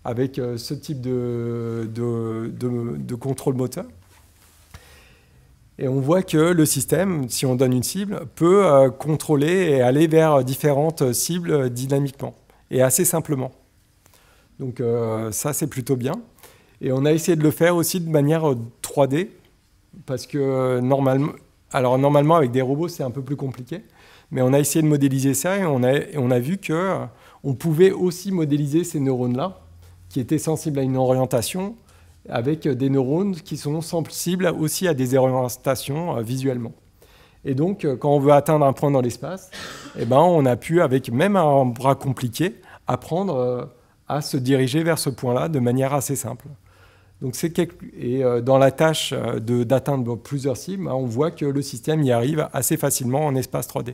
avec euh, ce type de, contrôle moteur. Et on voit que le système, si on donne une cible, peut euh, contrôler et aller vers différentes cibles dynamiquement et assez simplement. Donc euh, ça, c'est plutôt bien. Et on a essayé de le faire aussi de manière 3D, parce que normalement, alors normalement avec des robots, c'est un peu plus compliqué, mais on a essayé de modéliser ça et on a vu que on pouvait aussi modéliser ces neurones-là, qui étaient sensibles à une orientation, avec euh, des neurones qui sont sensibles aussi à des orientations euh, visuellement. Et donc, euh, quand on veut atteindre un point dans l'espace, eh ben, on a pu, avec même un bras compliqué, apprendre à se diriger vers ce point-là de manière assez simple c'est Et euh, dans la tâche euh, d'atteindre plusieurs cibles, hein, on voit que le système y arrive assez facilement en espace 3D.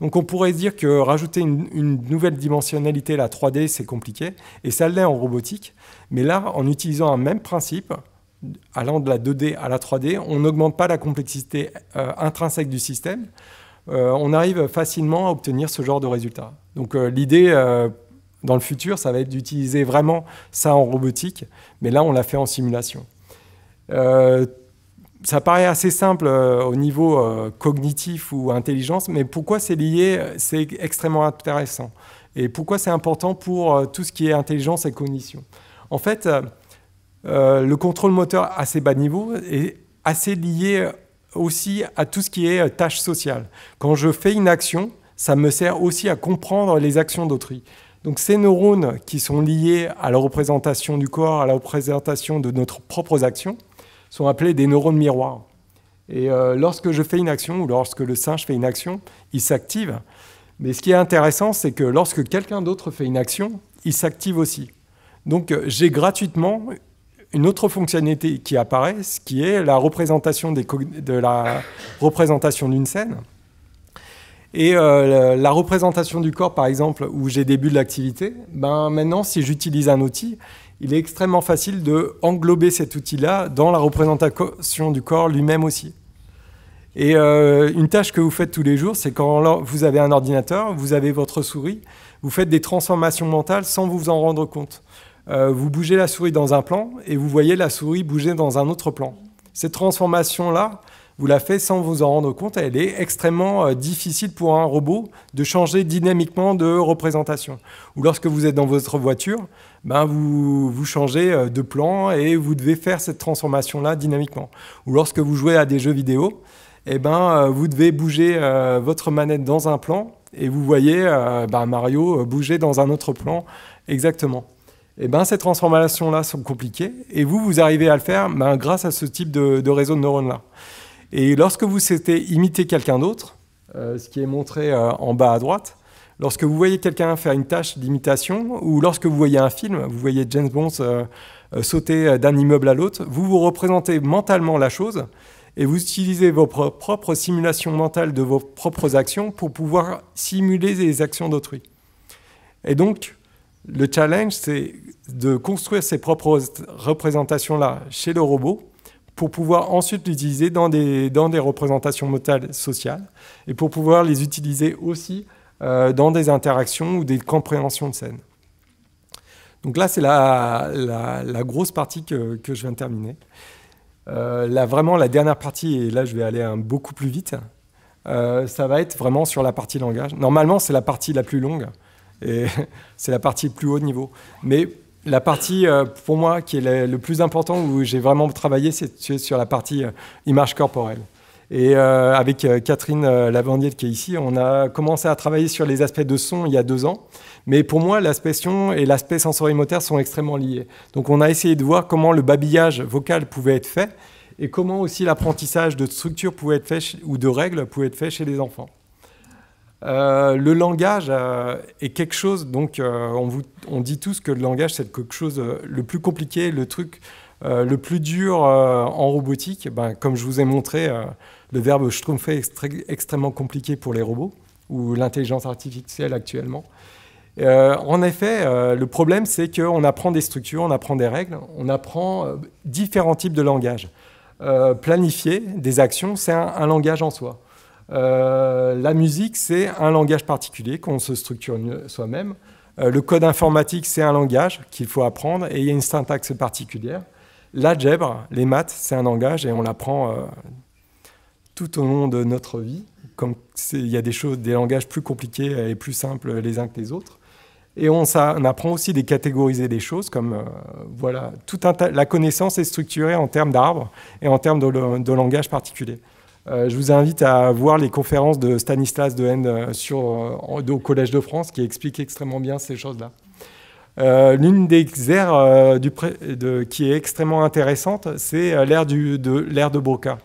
Donc on pourrait dire que rajouter une, nouvelle dimensionnalité à la 3D, c'est compliqué, et ça l'est en robotique. Mais là, en utilisant un même principe, allant de la 2D à la 3D, on n'augmente pas la complexité euh, intrinsèque du système, on arrive facilement à obtenir ce genre de résultat. Donc l'idée dans le futur, ça va être d'utiliser vraiment ça en robotique, mais là, on l'a fait en simulation. Euh, ça paraît assez simple euh, au niveau euh, cognitif ou intelligence, mais pourquoi c'est lié, c'est extrêmement intéressant. Et pourquoi c'est important pour tout ce qui est intelligence et cognition En fait, le contrôle moteur à ces bas niveaux est assez lié aussi à tout ce qui est tâche sociale. Quand je fais une action, ça me sert aussi à comprendre les actions d'autrui. Donc ces neurones qui sont liés à la représentation du corps, à la représentation de notre propre actions, sont appelés des neurones miroirs. Et euh, lorsque je fais une action ou lorsque le singe fait une action, il s'active. Mais ce qui est intéressant, c'est que lorsque quelqu'un d'autre fait une action, il s'active aussi. Donc euh, j'ai gratuitement une autre fonctionnalité qui apparaît, ce qui est la représentation d'une scène. Et euh, la représentation du corps, par exemple, où j'ai début de l'activité, ben maintenant, si j'utilise un outil, il est extrêmement facile de englober cet outil-là dans la représentation du corps lui-même aussi. Et euh, une tâche que vous faites tous les jours, c'est quand vous avez un ordinateur, vous avez votre souris, vous faites des transformations mentales sans vous en rendre compte. Euh, vous bougez la souris dans un plan et vous voyez la souris bouger dans un autre plan. Ces transformations-là, vous la faites sans vous en rendre compte. Elle est extrêmement euh, difficile pour un robot de changer dynamiquement de représentation. Ou lorsque vous êtes dans votre voiture, ben vous, vous changez euh, de plan et vous devez faire cette transformation-là dynamiquement. Ou lorsque vous jouez à des jeux vidéo, eh ben, euh, vous devez bouger votre manette dans un plan et vous voyez ben, Mario bouger dans un autre plan exactement. Et eh ben, ces transformations-là sont compliquées et vous, vous arrivez à le faire ben, grâce à ce type de, de réseau de neurones-là. Et lorsque vous souhaitez imiter quelqu'un d'autre, euh, ce qui est montré euh, en bas à droite, lorsque vous voyez quelqu'un faire une tâche d'imitation, ou lorsque vous voyez un film, vous voyez James Bond euh, sauter d'un immeuble à l'autre, vous vous représentez mentalement la chose et vous utilisez vos propres simulations mentales de vos propres actions pour pouvoir simuler les actions d'autrui. Et donc, le challenge, c'est de construire ces propres représentations-là chez le robot pour pouvoir ensuite l'utiliser dans des, dans des représentations motales sociales et pour pouvoir les utiliser aussi euh, dans des interactions ou des compréhensions de scène. Donc là, c'est la, grosse partie que, je viens de terminer. Euh, là, vraiment, la dernière partie, et là, je vais aller beaucoup plus vite, euh, ça va être vraiment sur la partie langage. Normalement, c'est la partie la plus longue et <laughs> c'est la partie plus haut niveau. Mais la partie, euh, pour moi, qui est le, plus important, où j'ai vraiment travaillé, c'est sur la partie euh, image corporelle. Et euh, avec Catherine Lavandier qui est ici, on a commencé à travailler sur les aspects de son il y a deux ans. Mais pour moi, l'aspect son et l'aspect sensorimoteur sont extrêmement liés. Donc on a essayé de voir comment le babillage vocal pouvait être fait et comment aussi l'apprentissage de structures pouvait être ou de règles pouvait être fait chez les enfants. Euh, le langage euh, est quelque chose, donc euh, on, dit tous que le langage c'est quelque chose le plus compliqué, le truc le plus dur en robotique. Ben, comme je vous ai montré, le verbe schtroumpfer est extrêmement compliqué pour les robots ou l'intelligence artificielle actuellement. en effet, le problème c'est qu'on apprend des structures, on apprend des règles, on apprend différents types de langage. planifier des actions, c'est un langage en soi. Euh, la musique, c'est un langage particulier qu'on se structure soi-même. Euh, le code informatique, c'est un langage qu'il faut apprendre et il y a une syntaxe particulière. L'algèbre, les maths, c'est un langage et on l'apprend euh, tout au long de notre vie. Comme il y a des choses, des langages plus compliqués et plus simples les uns que les autres. Et on, apprend aussi de catégoriser des choses, comme voilà, la connaissance est structurée en termes d'arbres et en termes de, de langage particulier. Euh, je vous invite à voir les conférences de Stanislas Dehaene euh, sur, euh, au Collège de France qui explique extrêmement bien ces choses-là. l'une des aires du qui est extrêmement intéressante, c'est l'ère de, de Boca.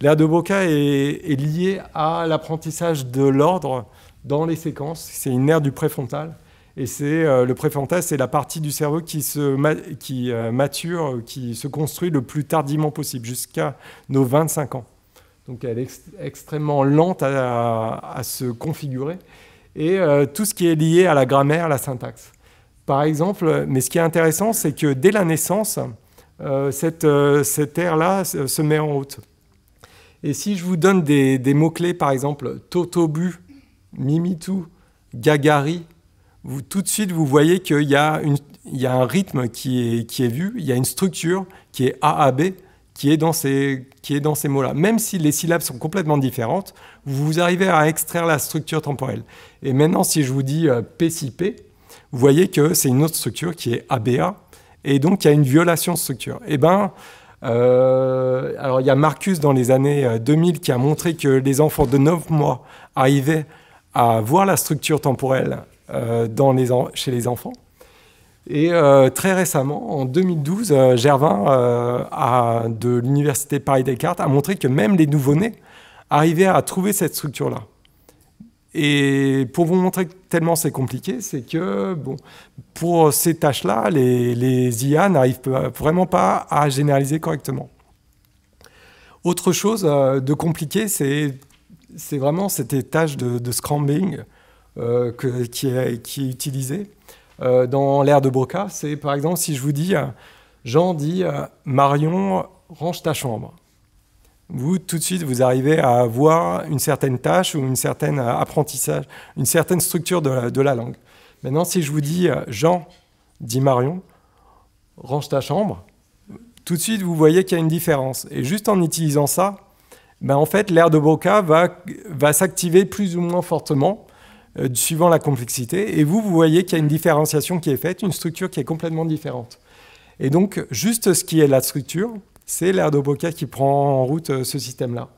L'ère de Broca est, est liée à l'apprentissage de l'ordre dans les séquences. C'est une aire du préfrontal. Et c'est le préfrontal, c'est la partie du cerveau qui se qui, mature, qui se construit le plus tardivement possible, jusqu'à nos 25 ans. Donc elle est extrêmement lente à, se configurer. Et euh, tout ce qui est lié à la grammaire, à la syntaxe. Par exemple, mais ce qui est intéressant, c'est que dès la naissance, euh, cette, ère euh, là se met en route. Et si je vous donne des, mots-clés, par exemple, Totobu, Mimitou, Gagari, tout de suite, vous voyez qu'il y, a un rythme qui est, qui est vu, il y a une structure qui est AAB qui est dans ces, qui est dans ces mots-là. Même si les syllabes sont complètement différentes, vous arrivez à extraire la structure temporelle. Et maintenant, si je vous dis PCP, euh, p p vous voyez que c'est une autre structure qui est ABA, et donc il y a une violation de structure. Eh ben, euh, alors il y a Marcus dans les années 2000 euh, qui a montré que les enfants de 9 mois arrivaient à voir la structure temporelle dans les chez les enfants. Et euh, très récemment, en 2012, euh, Gervin euh, de l'Université Paris-Descartes a montré que même les nouveau-nés arrivaient à trouver cette structure-là. Et pour vous montrer tellement c'est compliqué, c'est que bon, pour ces tâches-là, les, IA n'arrivent vraiment pas à généraliser correctement. Autre chose de compliqué, c'est vraiment cette tâche de, scrambling qui, est, utilisée euh, dans l'ère de Broca, c'est par exemple si je vous dis, Jean dit, euh, Marion, range ta chambre. Vous, tout de suite, vous arrivez à avoir une certaine tâche ou une certaine euh, apprentissage, une certaine structure de la, langue. Maintenant, si je vous dis, Jean, dit Marion, range ta chambre, tout de suite, vous voyez qu'il y a une différence. Et juste en utilisant ça, ben en fait, l'air de Broca va, va s'activer plus ou moins fortement euh, suivant la complexité. Et vous, vous voyez qu'il y a une différenciation qui est faite, une structure qui est complètement différente. Et donc, juste ce qui est la structure, c'est l'air qui prend en route euh, ce système-là.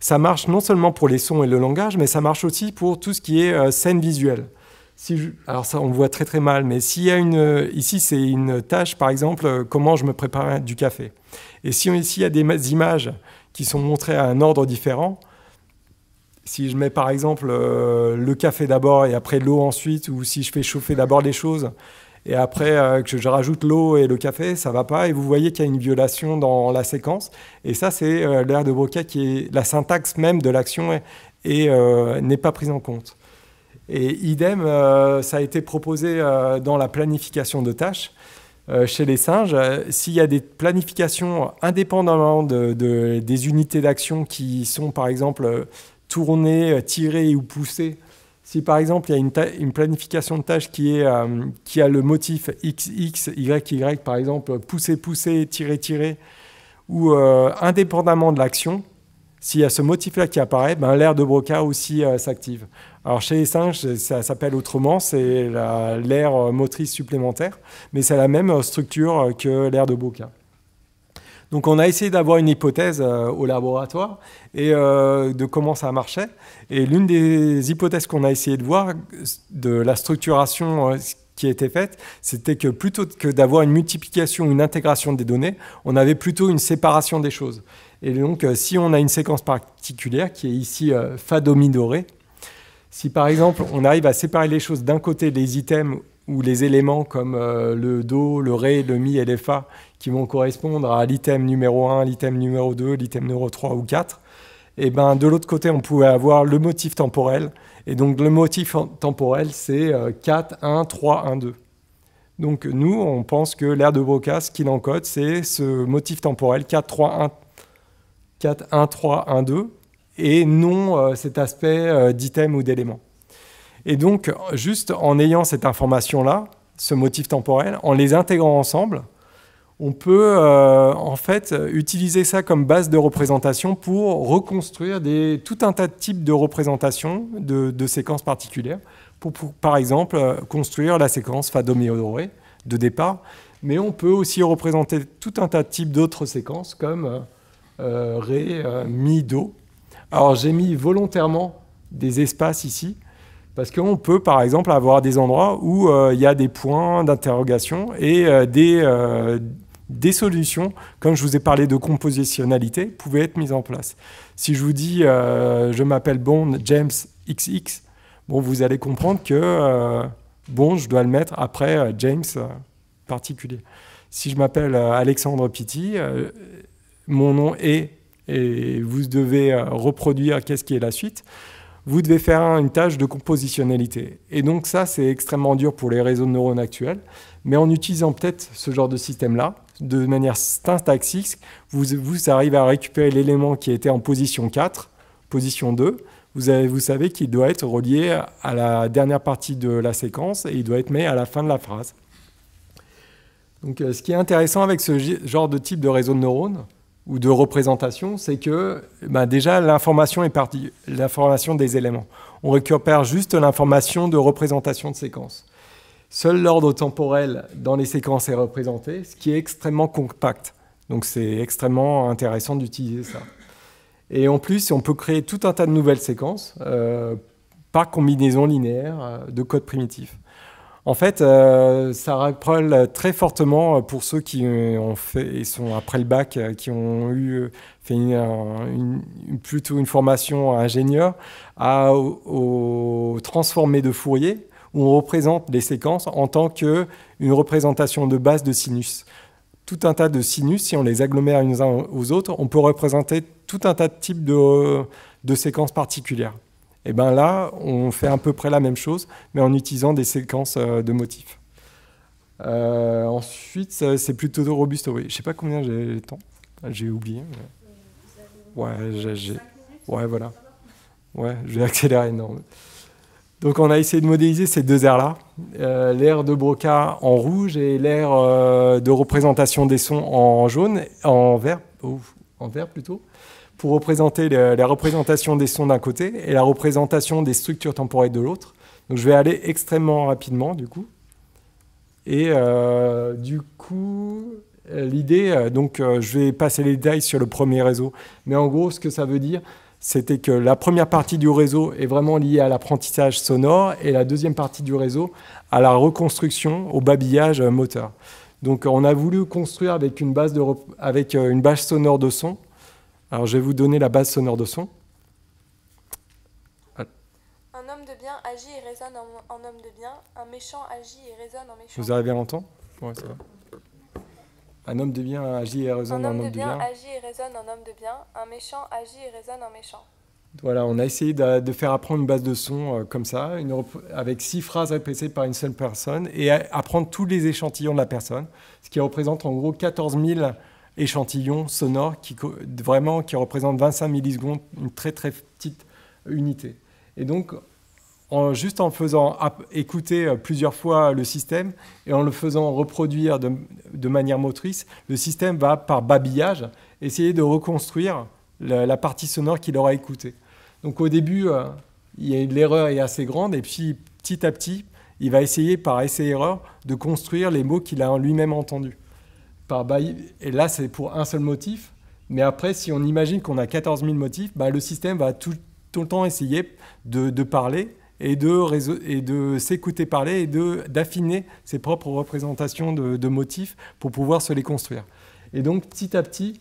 Ça marche non seulement pour les sons et le langage, mais ça marche aussi pour tout ce qui est euh, scène visuelle. alors ça, on voit très très mal, mais s'il y a une, ici c'est une tâche, par exemple, comment je me prépare du café. Et si on, ici il y a des images qui sont montrées à un ordre différent, si je mets par exemple euh, le café d'abord et après l'eau ensuite, ou si je fais chauffer d'abord les choses et après euh, que je rajoute l'eau et le café, ça va pas. Et vous voyez qu'il y a une violation dans la séquence. Et ça, c'est euh, l'air de Broca qui est la syntaxe même de l'action et, n'est pas prise en compte. Et idem, ça a été proposé dans la planification de tâches. chez les singes, s'il y a des planifications indépendamment des unités d'action qui sont par exemple tourner, euh, tirer ou pousser. Si par exemple il y a une, planification de tâche qui, est, euh, qui a le motif XX, YY, par exemple, pousser, pousser, tirer, tirer, ou euh, indépendamment de l'action, s'il y a ce motif-là qui apparaît, ben, l'aire de Broca aussi s'active. Alors chez les singes, ça s'appelle autrement, c'est l'air motrice supplémentaire, mais c'est la même structure que l'air de Broca. Donc on a essayé d'avoir une hypothèse euh, au laboratoire et euh, de comment ça marchait. Et l'une des hypothèses qu'on a essayé de voir de la structuration euh, qui a été faite, c'était que plutôt que d'avoir une multiplication, ou une intégration des données, on avait plutôt une séparation des choses. Et donc, si on a une séquence particulière, qui est ici do, Fa domi doré, si par exemple on arrive à séparer les choses d'un côté, les items ou les éléments comme le Do, le Ré, le Mi et les Fa, qui vont correspondre à l'item numéro 1, l'item numéro 2, l'item numéro 3 ou 4, et eh ben de l'autre côté, on pouvait avoir le motif temporel. Et donc le motif temporel, c'est 4, 1, 3, 1, 2. Donc nous, on pense que l'air de Broca, ce qu'il encode, c'est ce motif temporel 4, 3, 1, 4, 1, 3, 1, 2, et non euh, cet aspect euh, d'item ou d'élément. Et donc, juste en ayant cette information-là, ce motif temporel, en les intégrant ensemble, on peut euh, en fait utiliser ça comme base de représentation pour reconstruire des, tout un tas de types de représentations de, séquences particulières. Pour, par exemple, euh, construire la séquence Fa, Do, de départ, mais on peut aussi représenter tout un tas de types d'autres séquences comme euh, Ré, Mi, Do. Alors j'ai mis volontairement des espaces ici parce qu'on peut, par exemple, avoir des endroits où il y a des points d'interrogation et des, des solutions, comme je vous ai parlé de compositionnalité, pouvaient être mises en place. Si je vous dis euh, je m'appelle Bond James XX, bon, vous allez comprendre que euh, je dois le mettre après euh, James euh, particulier. Si je m'appelle Alexandre Pitti, mon nom est, et vous devez reproduire qu'est-ce qui est la suite, vous devez faire une tâche de compositionnalité. Et donc ça, c'est extrêmement dur pour les réseaux de neurones actuels. Mais en utilisant peut-être ce genre de système-là, de manière syntaxique, vous, arrivez à récupérer l'élément qui était en position 4, position 2. Vous, savez qu'il doit être relié à la dernière partie de la séquence et il doit être mis à la fin de la phrase. Donc, euh, ce qui est intéressant avec ce genre de type de réseau de neurones ou de représentation, c'est que bah, déjà l'information est partie, l'information des éléments. On récupère juste l'information de représentation de séquence. Seul l'ordre temporel dans les séquences est représenté, ce qui est extrêmement compact. Donc c'est extrêmement intéressant d'utiliser ça. Et en plus, on peut créer tout un tas de nouvelles séquences euh, par combinaison linéaire euh, de codes primitifs. En fait, euh, ça rappelle très fortement pour ceux qui ont fait, et sont après le bac, qui ont eu fait plutôt une formation à ingénieur, au, au de Fourier on représente les séquences en tant qu'une représentation de base de sinus. Tout un tas de sinus, si on les agglomère les uns aux autres, on peut représenter tout un tas de types de, séquences particulières. Et bien là, on fait à peu près la même chose, mais en utilisant des séquences euh, de motifs. Euh, ensuite, euh, c'est plutôt robuste. Oui. Je sais pas combien j'ai le temps. Ah, j'ai oublié. Ouais, j'ai. Ouais, voilà. Ouais, je vais accélérer énormément. Donc on a essayé de modéliser ces deux aires-là, euh, l'air de Broca en rouge et l'air euh, de représentation des sons en jaune, en vert, en vert plutôt, pour représenter les la représentation des sons d'un côté et la représentation des structures temporelles de l'autre. Donc je vais aller extrêmement rapidement du coup. Et euh, du coup, l'idée, donc je vais passer les détails sur le premier réseau, mais en gros ce que ça veut dire, c'était que la première partie du réseau est vraiment liée à l'apprentissage sonore et la deuxième partie du réseau à la reconstruction, au babillage euh, moteur. Donc on a voulu construire avec une base, de, avec euh, une base sonore de son. Alors je vais vous donner la base sonore de son. Un homme de bien agit et résonne en, homme de bien, un méchant agit et résonne en méchant. Vous avez à un homme de bien agit et résonne en homme, de bien. Un homme de bien agit et homme de bien. Un méchant agit et résonne en méchant. Voilà, on a essayé de, faire apprendre une base de son euh, comme ça, une, avec six phrases répétées par une seule personne, et apprendre tous les échantillons de la personne, ce qui représente en gros 14 000 échantillons sonores qui, vraiment, qui représentent 25 millisecondes, une très très petite unité. Et donc, juste en faisant écouter euh, plusieurs fois le système et en le faisant reproduire de, manière motrice, le système va, par babillage, essayer de reconstruire la, partie sonore qu'il aura écoutée. Donc au début, euh, l'erreur est assez grande, et puis petit à petit, il va essayer par essai-erreur de construire les mots qu'il a lui-même entendus. Par et là, c'est pour un seul motif, mais après, si on imagine qu'on a 14 000 motifs, bah, le système va tout, tout, le temps essayer de parler et de, s'écouter parler et d'affiner ses propres représentations de, motifs pour pouvoir se les construire. Et donc petit à petit,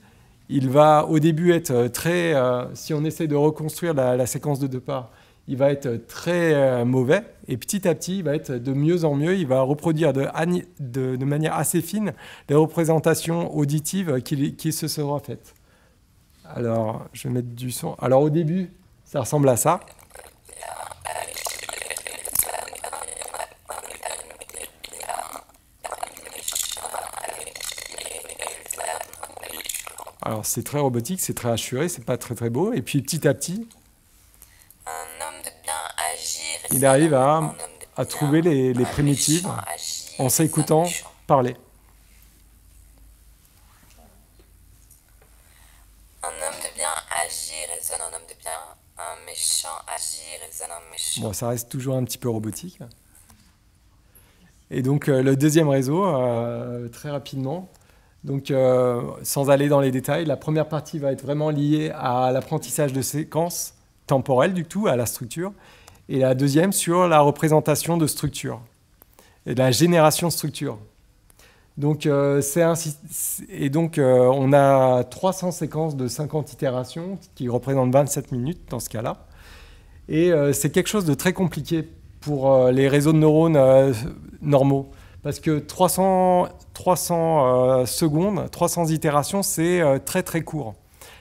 il va au début être très, euh, si on essaie de reconstruire la, séquence de deux parts, il va être très euh, mauvais et petit à petit, il va être de mieux en mieux, il va reproduire de, manière assez fine les représentations auditives qui se seront faites. Alors, je vais mettre du son. Alors au début, ça ressemble à ça. Alors c'est très robotique, c'est très assuré, c'est pas très très beau. Et puis petit à petit, il arrive à, trouver les, primitives en s'écoutant parler. Un homme de bien agir résonne un homme de bien, un méchant agir résonne un méchant. Bon, ça reste toujours un petit peu robotique. Et donc euh, le deuxième réseau, euh, très rapidement, donc, euh, sans aller dans les détails, la première partie va être vraiment liée à l'apprentissage de séquences temporelles, du tout, à la structure, et la deuxième sur la représentation de structure, et la génération structure. Donc, euh, c'est un, et donc euh, on a 300 séquences de 50 itérations qui représentent 27 minutes dans ce cas-là. Et c'est quelque chose de très compliqué pour les réseaux de neurones normaux. Parce que 300 300 euh, secondes, 300 itérations, c'est euh, très très court.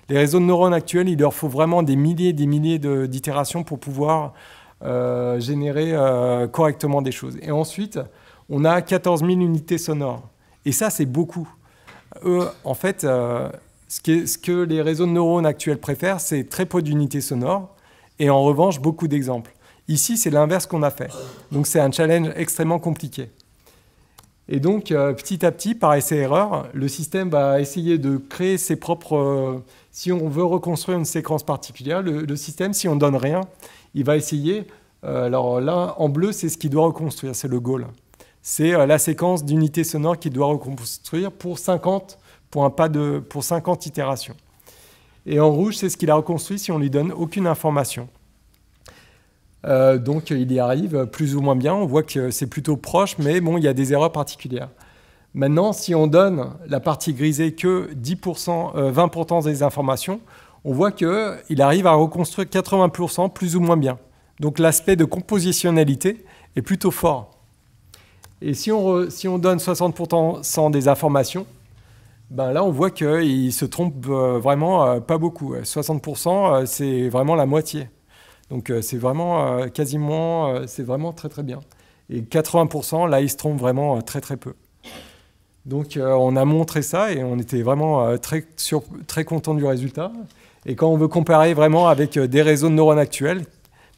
Les réseaux de neurones actuels, il leur faut vraiment des milliers et des milliers d'itérations pour pouvoir euh, générer correctement des choses. Et ensuite, on a 14 000 unités sonores. Et ça, c'est beaucoup. en fait, ce, que, ce, que les réseaux de neurones actuels préfèrent, c'est très peu d'unités sonores et en revanche, beaucoup d'exemples. Ici, c'est l'inverse qu'on a fait. Donc, c'est un challenge extrêmement compliqué. Et donc, euh, petit à petit, par essai-erreur, le système va essayer de créer ses propres... Euh, si on veut reconstruire une séquence particulière, le, système, si on donne rien, il va essayer... Euh, alors là, en bleu, c'est ce qu'il doit reconstruire, c'est le goal. C'est la séquence d'unités sonores qu'il doit reconstruire pour 50, pour pas pour 50 itérations. Et en rouge, c'est ce qu'il a reconstruit si on ne lui donne aucune information. Euh, donc il y arrive plus ou moins bien. On voit que c'est plutôt proche, mais bon, il y a des erreurs particulières. Maintenant, si on donne la partie grisée que 10%, 20% euh, des informations, on voit qu'il arrive à reconstruire 80% plus ou moins bien. Donc l'aspect de compositionnalité est plutôt fort. Et si on, si on donne 60% des informations, ben là on voit qu'il se trompe euh, vraiment pas beaucoup. 60%, c'est vraiment la moitié. Donc euh, c'est vraiment euh, quasiment, euh, c'est vraiment très très bien. Et 80%, là, ils se trompent vraiment très très peu. Donc on a montré ça et on était vraiment très, content du résultat. Et quand on veut comparer vraiment avec des réseaux de neurones actuels,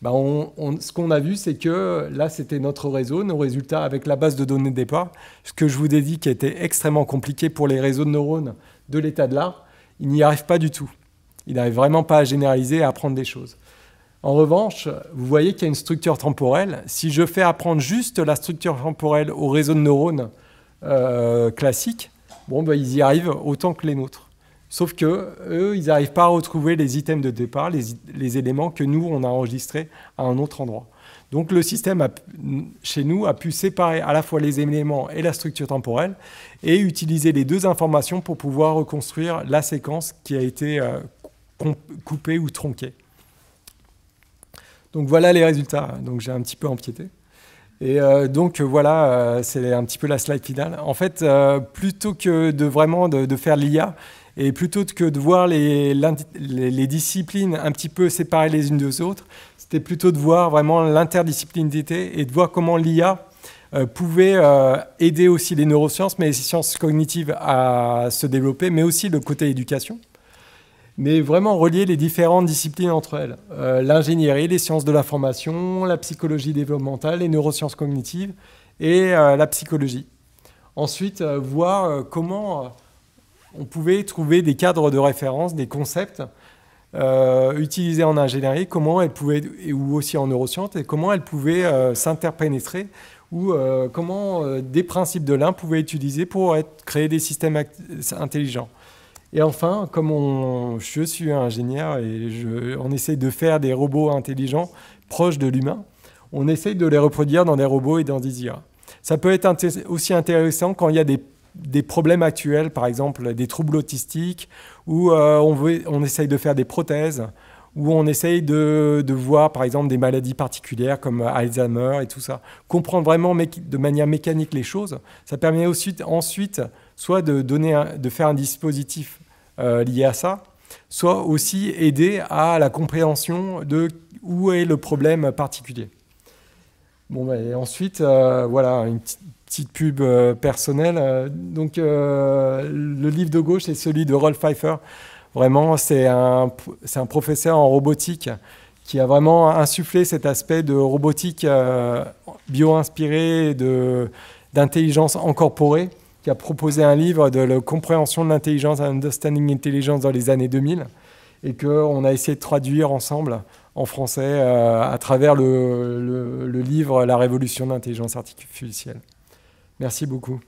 bah, ce qu'on a vu, c'est que là, c'était notre réseau, nos résultats avec la base de données de départ. Ce que je vous ai dit qui était extrêmement compliqué pour les réseaux de neurones de l'état de l'art, ils n'y arrivent pas du tout. Ils n'arrivent vraiment pas à généraliser, à apprendre des choses. En revanche, vous voyez qu'il y a une structure temporelle. Si je fais apprendre juste la structure temporelle au réseau de neurones euh, classique, bon, bah, ils y arrivent autant que les nôtres. Sauf que eux, ils n'arrivent pas à retrouver les items de départ, les, éléments que nous, on a enregistrés à un autre endroit. Donc le système, chez nous, a pu séparer à la fois les éléments et la structure temporelle et utiliser les deux informations pour pouvoir reconstruire la séquence qui a été euh, coupée ou tronquée. Donc voilà les résultats. Donc j'ai un petit peu empiété. Et euh, donc euh, voilà, euh, c'est un petit peu la slide finale. En fait, plutôt que de vraiment de, faire l'IA, et plutôt que de voir les, les, disciplines un petit peu séparées les unes des autres, c'était plutôt de voir vraiment l'interdisciplinarité et de voir comment l'IA pouvait aider aussi les neurosciences, mais les sciences cognitives à se développer, mais aussi le côté éducation mais vraiment relier les différentes disciplines entre elles. Euh, l'ingénierie, les sciences de la formation, la psychologie développementale, les neurosciences cognitives et euh, la psychologie. Ensuite, euh, voir comment on pouvait trouver des cadres de référence, des concepts utilisés en ingénierie, comment ou aussi en neurosciences, et comment elles pouvaient s'interpénétrer ou comment des principes de l'un pouvaient être utilisés pour créer des systèmes intelligents. Et enfin, comme on, je suis ingénieur et je, on essaye de faire des robots intelligents proches de l'humain, on essaye de les reproduire dans des robots et dans des IA. Ça peut être aussi intéressant quand il y a des, des, problèmes actuels, par exemple des troubles autistiques, où euh, on, on essaye de faire des prothèses, où on essaye de, voir, par exemple, des maladies particulières comme Alzheimer et tout ça. Comprendre vraiment de manière mécanique les choses, ça permet aussi ensuite soit de, donner de faire un dispositif euh, liées à ça, soit aussi aider à la compréhension de où est le problème particulier. Bon, bah, ensuite, euh, voilà, une petite pub euh, personnelle. Donc, le livre de gauche est celui de Rolf Pfeiffer. Vraiment, c'est un, un, professeur en robotique qui a vraiment insufflé cet aspect de robotique bio-inspirée, d'intelligence incorporée qui a proposé un livre de la compréhension de l'intelligence, Understanding Intelligence dans les années 2000, et qu'on a essayé de traduire ensemble en français euh, à travers le livre La révolution de l'intelligence artificielle. Merci beaucoup.